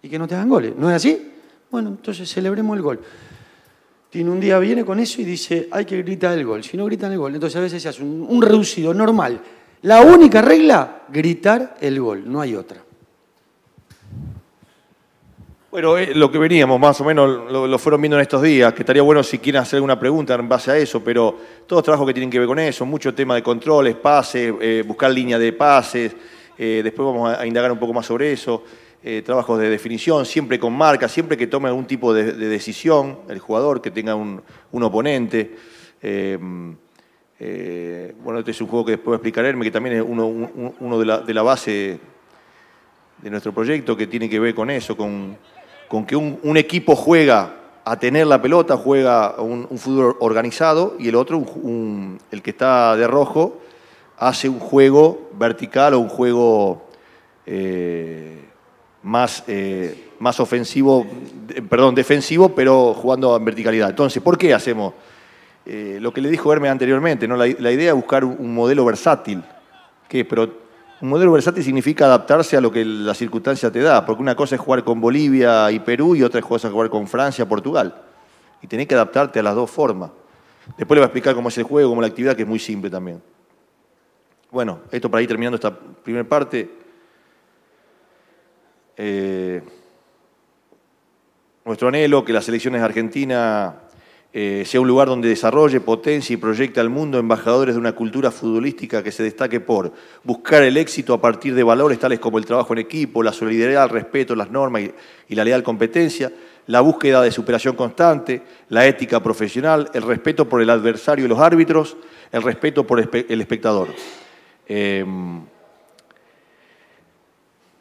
Y que no te hagan goles. ¿No es así? Bueno, entonces celebremos el gol. Tiene un día viene con eso y dice, hay que gritar el gol. Si no gritan el gol, entonces a veces se hace un, un reducido normal. La única regla, gritar el gol, no hay otra. Bueno, eh, lo que veníamos más o menos lo, fueron viendo en estos días, que estaría bueno si quieren hacer alguna pregunta en base a eso, pero todos los trabajos que tienen que ver con eso, mucho tema de controles, pases, eh, buscar línea de pases, eh, después vamos a, indagar un poco más sobre eso, trabajos de definición, siempre con marca, siempre que tome algún tipo de, decisión el jugador, que tenga un, oponente. bueno, este es un juego que después explicaré, que también es uno, de, la, de la base de nuestro proyecto que tiene que ver con eso, con con que un, equipo juega a tener la pelota, juega un, fútbol organizado y el otro, el que está de rojo, hace un juego vertical o un juego eh, más, eh, más ofensivo, perdón, defensivo, pero jugando en verticalidad. Entonces, ¿por qué hacemos eh, lo que le dijo Hermes anteriormente? ¿no? La, idea es buscar un, modelo versátil, que pero un modelo versátil significa adaptarse a lo que la circunstancia te da, porque una cosa es jugar con Bolivia y Perú y otra es jugar con Francia, Portugal. Y tenés que adaptarte a las dos formas. Después le voy a explicar cómo es el juego, cómo la actividad, que es muy simple también. Bueno, esto para ir terminando esta primera parte. Eh, nuestro anhelo que las selecciones argentinas eh, sea un lugar donde desarrolle, potencie y proyecte al mundo embajadores de una cultura futbolística que se destaque por buscar el éxito a partir de valores tales como el trabajo en equipo, la solidaridad, el respeto, las normas y, la leal competencia, la búsqueda de superación constante, la ética profesional, el respeto por el adversario y los árbitros, el respeto por el espectador. Em,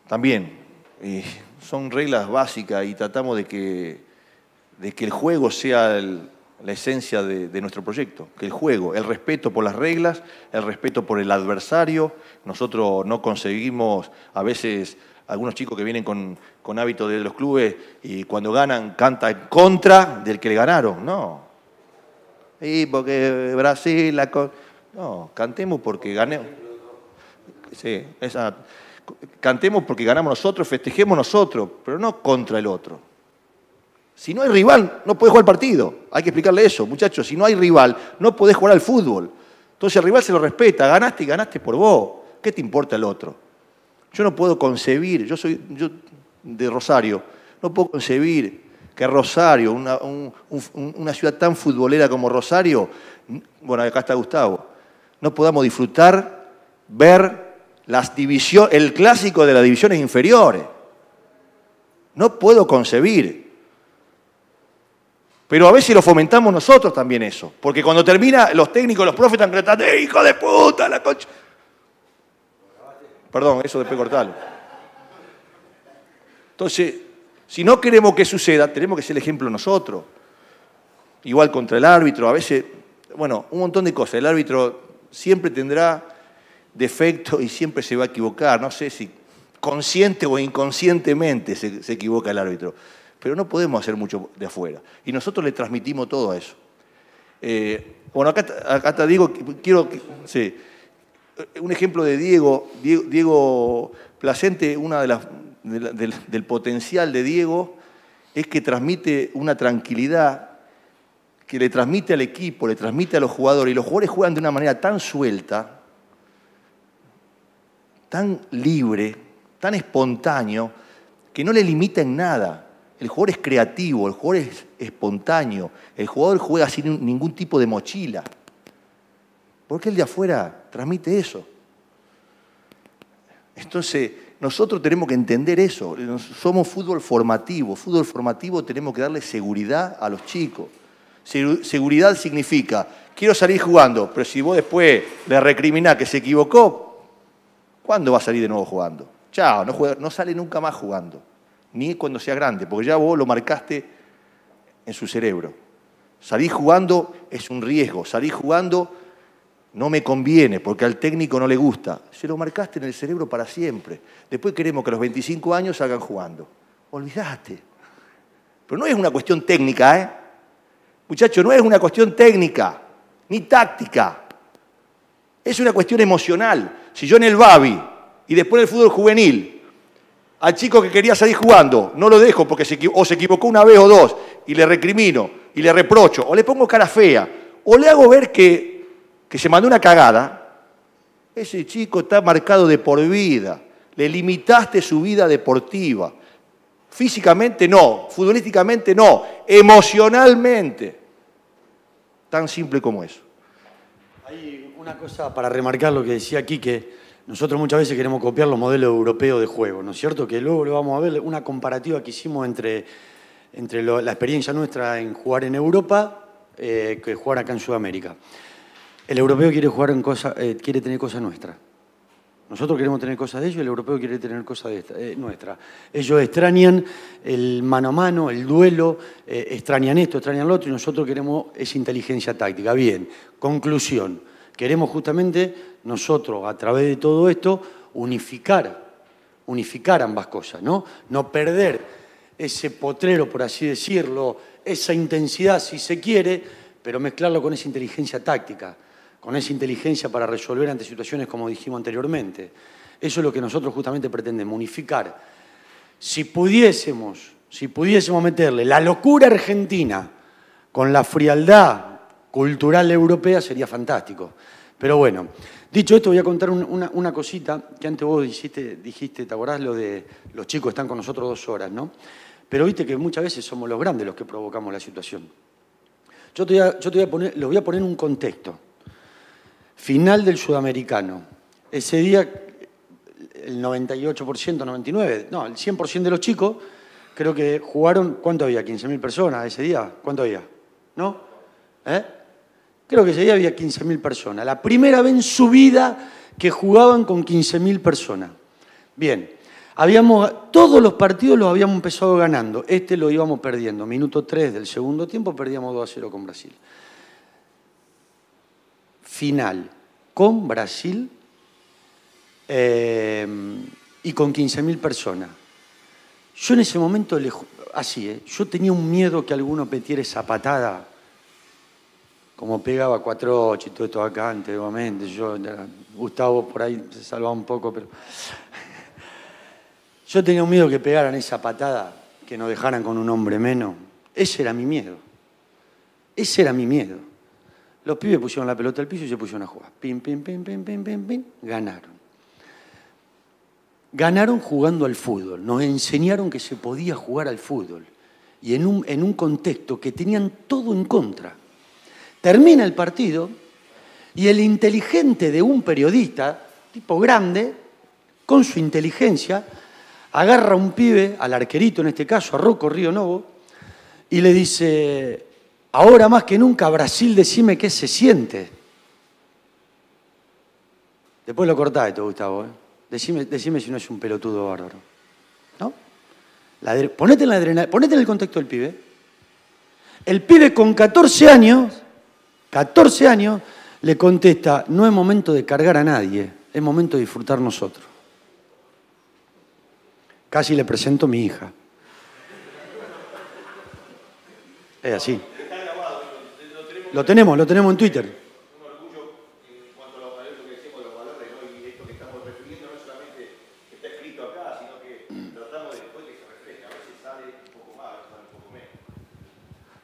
también son reglas básicas y tratamos de que, de que el juego sea el, la esencia de, nuestro proyecto, que el juego, el respeto por las reglas, el respeto por el adversario. Nosotros no conseguimos a veces algunos chicos que vienen con, hábitos de los clubes y cuando ganan canta en contra del que le ganaron. No. Y porque Brasil, No, cantemos porque ganemos. Sí, cantemos porque ganamos nosotros, festejemos nosotros, pero no contra el otro. Si no hay rival, no puedes jugar el partido. Hay que explicarle eso, muchachos. Si no hay rival, no podés jugar al fútbol. Entonces el rival se lo respeta. Ganaste y ganaste por vos. ¿Qué te importa el otro? Yo no puedo concebir, yo soy de Rosario, no puedo concebir que Rosario, una, ciudad tan futbolera como Rosario, bueno, acá está Gustavo, no podamos disfrutar, ver las divisiones, el clásico de las divisiones inferiores. No puedo concebir. Pero a veces lo fomentamos nosotros también eso. Porque cuando termina, los técnicos, los profes están gritando, ¡Eh, hijo de puta, la concha! Perdón, eso de cortarlo. Entonces, si no queremos que suceda, tenemos que ser el ejemplo nosotros. Igual contra el árbitro, a veces, bueno, un montón de cosas. El árbitro siempre tendrá defecto y siempre se va a equivocar. No sé si consciente o inconscientemente se, se equivoca el árbitro pero no podemos hacer mucho de afuera. Y nosotros le transmitimos todo a eso. Eh, bueno, acá, acá, te digo, quiero, sí, un ejemplo de Diego, Diego, Placente, una de las, del, del potencial de Diego es que transmite una tranquilidad que le transmite al equipo, le transmite a los jugadores, y los jugadores juegan de una manera tan suelta, tan libre, tan espontáneo, que no le limita en nada. El jugador es creativo, el jugador es espontáneo, el jugador juega sin ningún tipo de mochila. Porque el de afuera transmite eso. Entonces, nosotros tenemos que entender eso. Somos fútbol formativo. Fútbol formativo tenemos que darle seguridad a los chicos. Seguridad significa, quiero salir jugando, pero si vos después le recriminás que se equivocó, ¿cuándo va a salir de nuevo jugando? Chao, no, no sale nunca más jugando ni cuando sea grande, porque ya vos lo marcaste en su cerebro. Salir jugando es un riesgo, salir jugando no me conviene porque al técnico no le gusta. Se lo marcaste en el cerebro para siempre. Después queremos que a los 25 años salgan jugando. Olvidaste. Pero no es una cuestión técnica, ¿eh? Muchachos, no es una cuestión técnica, ni táctica. Es una cuestión emocional. Si yo en el Babi y después en el fútbol juvenil al chico que quería salir jugando, no lo dejo porque se, o se equivocó una vez o dos y le recrimino y le reprocho o le pongo cara fea o le hago ver que, que se mandó una cagada, ese chico está marcado de por vida, le limitaste su vida deportiva. Físicamente no, futbolísticamente no, emocionalmente. Tan simple como eso. Hay una cosa para remarcar lo que decía que nosotros muchas veces queremos copiar los modelos europeos de juego, ¿no es cierto? Que luego lo vamos a ver una comparativa que hicimos entre, entre la experiencia nuestra en jugar en Europa eh, que jugar acá en Sudamérica. El europeo quiere, jugar en cosa, eh, quiere tener cosas nuestras. Nosotros queremos tener cosas de ellos, y el europeo quiere tener cosas eh, nuestras. Ellos extrañan el mano a mano, el duelo, eh, extrañan esto, extrañan lo otro, y nosotros queremos esa inteligencia táctica. Bien, conclusión. Queremos justamente nosotros a través de todo esto unificar, unificar ambas cosas, ¿no? No perder ese potrero, por así decirlo, esa intensidad si se quiere, pero mezclarlo con esa inteligencia táctica, con esa inteligencia para resolver ante situaciones como dijimos anteriormente. Eso es lo que nosotros justamente pretendemos, unificar. Si pudiésemos, si pudiésemos meterle la locura argentina con la frialdad cultural europea, sería fantástico. Pero bueno. Dicho esto, voy a contar una, cosita que antes vos dijiste, dijiste, ¿te acordás lo de los chicos están con nosotros dos horas, no? Pero viste que muchas veces somos los grandes los que provocamos la situación. Yo, te voy a, yo te voy a poner, en voy a poner un contexto. Final del sudamericano. Ese día el 98%, 99%, no, el 100% de los chicos creo que jugaron, ¿cuánto había? ¿15.000 personas ese día? ¿Cuánto había? ¿No? ¿Eh? creo que allí había 15.000 personas. La primera vez en su vida que jugaban con 15.000 personas. Bien, habíamos, todos los partidos los habíamos empezado ganando. Este lo íbamos perdiendo. Minuto 3 del segundo tiempo perdíamos 2 a 0 con Brasil. Final con Brasil eh, y con 15.000 personas. Yo en ese momento, así, eh, yo tenía un miedo que alguno metiera esa patada como pegaba cuatro ocho y todo esto acá anteriormente, yo, Gustavo por ahí se salvaba un poco, pero yo tenía un miedo que pegaran esa patada, que nos dejaran con un hombre menos. Ese era mi miedo. Ese era mi miedo. Los pibes pusieron la pelota al piso y se pusieron a jugar. Pim, pim, pim, pim, pim, pim, pim. Ganaron. Ganaron jugando al fútbol. Nos enseñaron que se podía jugar al fútbol. Y en un, en un contexto que tenían todo en contra Termina el partido y el inteligente de un periodista, tipo grande, con su inteligencia, agarra a un pibe, al arquerito en este caso, a Rocco Río Novo, y le dice, ahora más que nunca Brasil, decime qué se siente. Después lo cortá esto, Gustavo. ¿eh? Decime, decime, si no es un pelotudo bárbaro. ¿No? ponete, en la ponete en el contexto del pibe. El pibe con 14 años 14 años, le contesta, no es momento de cargar a nadie, es momento de disfrutar nosotros. Casi le presento a mi hija. Es así. Lo tenemos, lo tenemos en Twitter.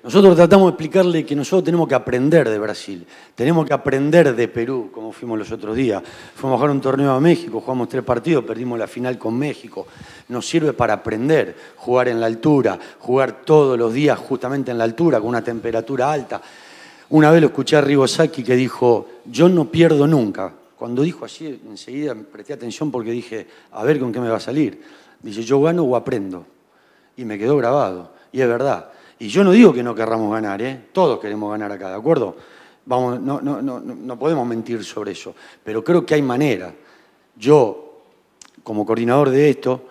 Nosotros tratamos de explicarle que nosotros tenemos que aprender de Brasil, tenemos que aprender de Perú, como fuimos los otros días. Fuimos a jugar un torneo a México, jugamos tres partidos, perdimos la final con México. Nos sirve para aprender, jugar en la altura, jugar todos los días justamente en la altura, con una temperatura alta. Una vez lo escuché a Ribosaki que dijo, yo no pierdo nunca. Cuando dijo así, enseguida presté atención porque dije, a ver con qué me va a salir. Dice, yo gano o aprendo. Y me quedó grabado. Y es verdad y yo no digo que no querramos ganar, ¿eh? todos queremos ganar acá, ¿de acuerdo? Vamos, no, no, no, podemos mentir sobre eso, pero creo que hay manera. Yo, como coordinador de esto,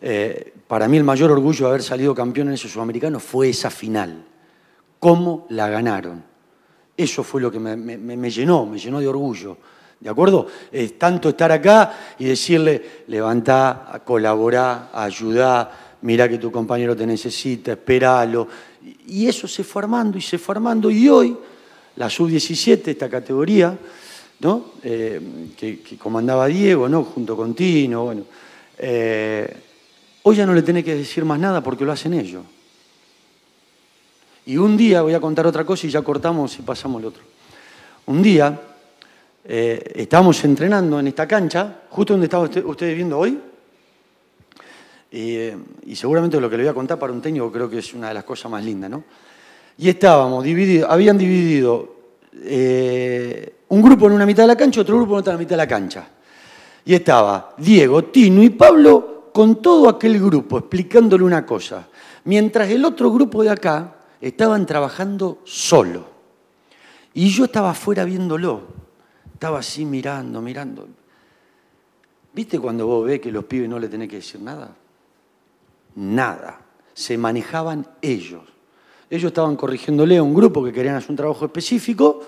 eh, para mí el mayor orgullo de haber salido campeón en ese Sudamericano fue esa final. ¿Cómo la ganaron? Eso fue lo que me, llenó, me llenó de orgullo. ¿De acuerdo? Es tanto estar acá y decirle, levantá, colaborá, ayudá, Mira que tu compañero te necesita, esperalo. Y eso se fue armando y se fue armando. Y hoy, la sub-17, esta categoría, ¿no? Eh, que, comandaba Diego, ¿no? junto con Tino, bueno. Eh, hoy ya no le tenés que decir más nada porque lo hacen ellos. Y un día, voy a contar otra cosa y ya cortamos y pasamos al otro. Un día eh, estábamos entrenando en esta cancha, justo donde estaban ustedes viendo hoy, eh, y seguramente lo que le voy a contar para un técnico creo que es una de las cosas más lindas, ¿no? Y estábamos divididos, habían dividido eh, un grupo en una mitad de la cancha, otro grupo en otra mitad de la cancha. Y estaba Diego, Tino y Pablo con todo aquel grupo explicándole una cosa, mientras el otro grupo de acá estaban trabajando solo. Y yo estaba afuera viéndolo, estaba así mirando, mirando. ¿Viste cuando vos ves que los pibes no le tenés que decir nada? nada. Se manejaban ellos. Ellos estaban corrigiéndole a un grupo que querían hacer un trabajo específico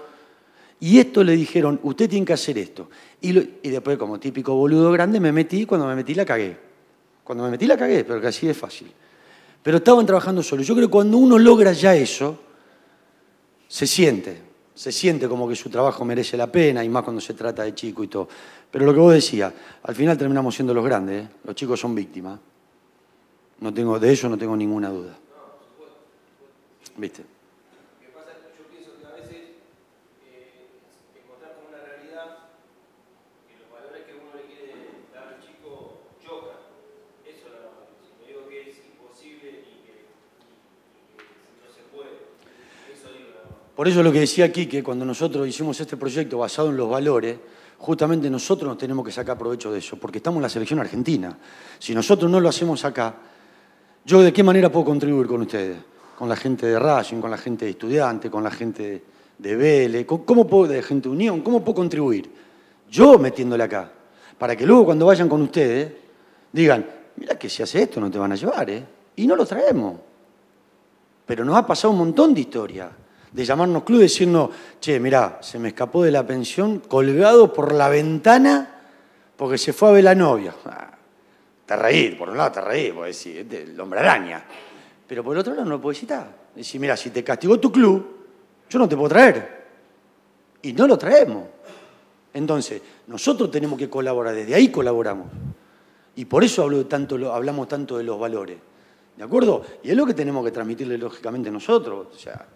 y esto le dijeron, usted tiene que hacer esto. Y, después, como típico boludo grande, me metí y cuando me metí la cagué. Cuando me metí la cagué, pero que así es fácil. Pero estaban trabajando solos. Yo creo que cuando uno logra ya eso, se siente, se siente como que su trabajo merece la pena y más cuando se trata de chico y todo. Pero lo que vos decías, al final terminamos siendo los grandes, ¿eh? los chicos son víctimas. No tengo, de ello no tengo ninguna duda. ¿Viste? Por eso lo que decía aquí, que cuando nosotros hicimos este proyecto basado en los valores, justamente nosotros nos tenemos que sacar provecho de eso, porque estamos en la selección argentina. Si nosotros no lo hacemos acá, yo de qué manera puedo contribuir con ustedes, con la gente de Racing, con la gente de estudiante, con la gente de Vélez, ¿cómo puedo, de gente de Unión, cómo puedo contribuir? Yo metiéndole acá, para que luego cuando vayan con ustedes digan, mira que si hace esto no te van a llevar, ¿eh? Y no lo traemos. Pero nos ha pasado un montón de historia de llamarnos club y decirnos, che, mirá, se me escapó de la pensión colgado por la ventana porque se fue a ver la novia te por un lado te reís, porque el hombre araña. Pero por el otro lado no lo puedes citar. decir mira, si te castigó tu club, yo no te puedo traer. Y no lo traemos. Entonces, nosotros tenemos que colaborar, desde ahí colaboramos. Y por eso hablo tanto, hablamos tanto de los valores. ¿De acuerdo? Y es lo que tenemos que transmitirle lógicamente nosotros. sea,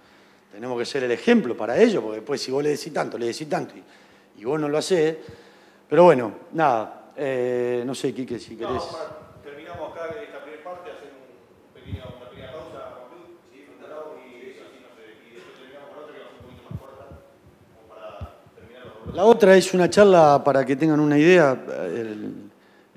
tenemos que ser el ejemplo para ellos, porque después si vos le decís tanto, le decís tanto y, y vos no lo hacés. Pero bueno, nada, eh, no sé, Quique, si querés. terminamos acá esta primera parte, hacer una pequeña pausa otra que va a ser más corta, para terminar La otra es una charla para que tengan una idea.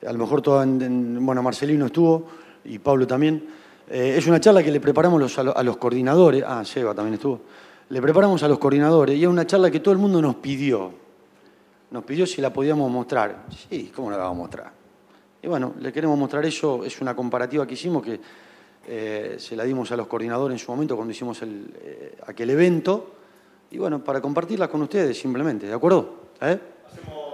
a lo mejor todo bueno, Marcelino estuvo y Pablo también. Eh, es una charla que le preparamos a, los, a, los coordinadores. Ah, Seba también estuvo. Le preparamos a los coordinadores y es una charla que todo el mundo nos pidió nos pidió si la podíamos mostrar. Sí, ¿cómo la vamos a mostrar? Y bueno, le queremos mostrar eso, es una comparativa que hicimos que eh, se la dimos a los coordinadores en su momento cuando hicimos el, eh, aquel evento. Y bueno, para compartirla con ustedes simplemente, ¿de acuerdo? ¿Eh?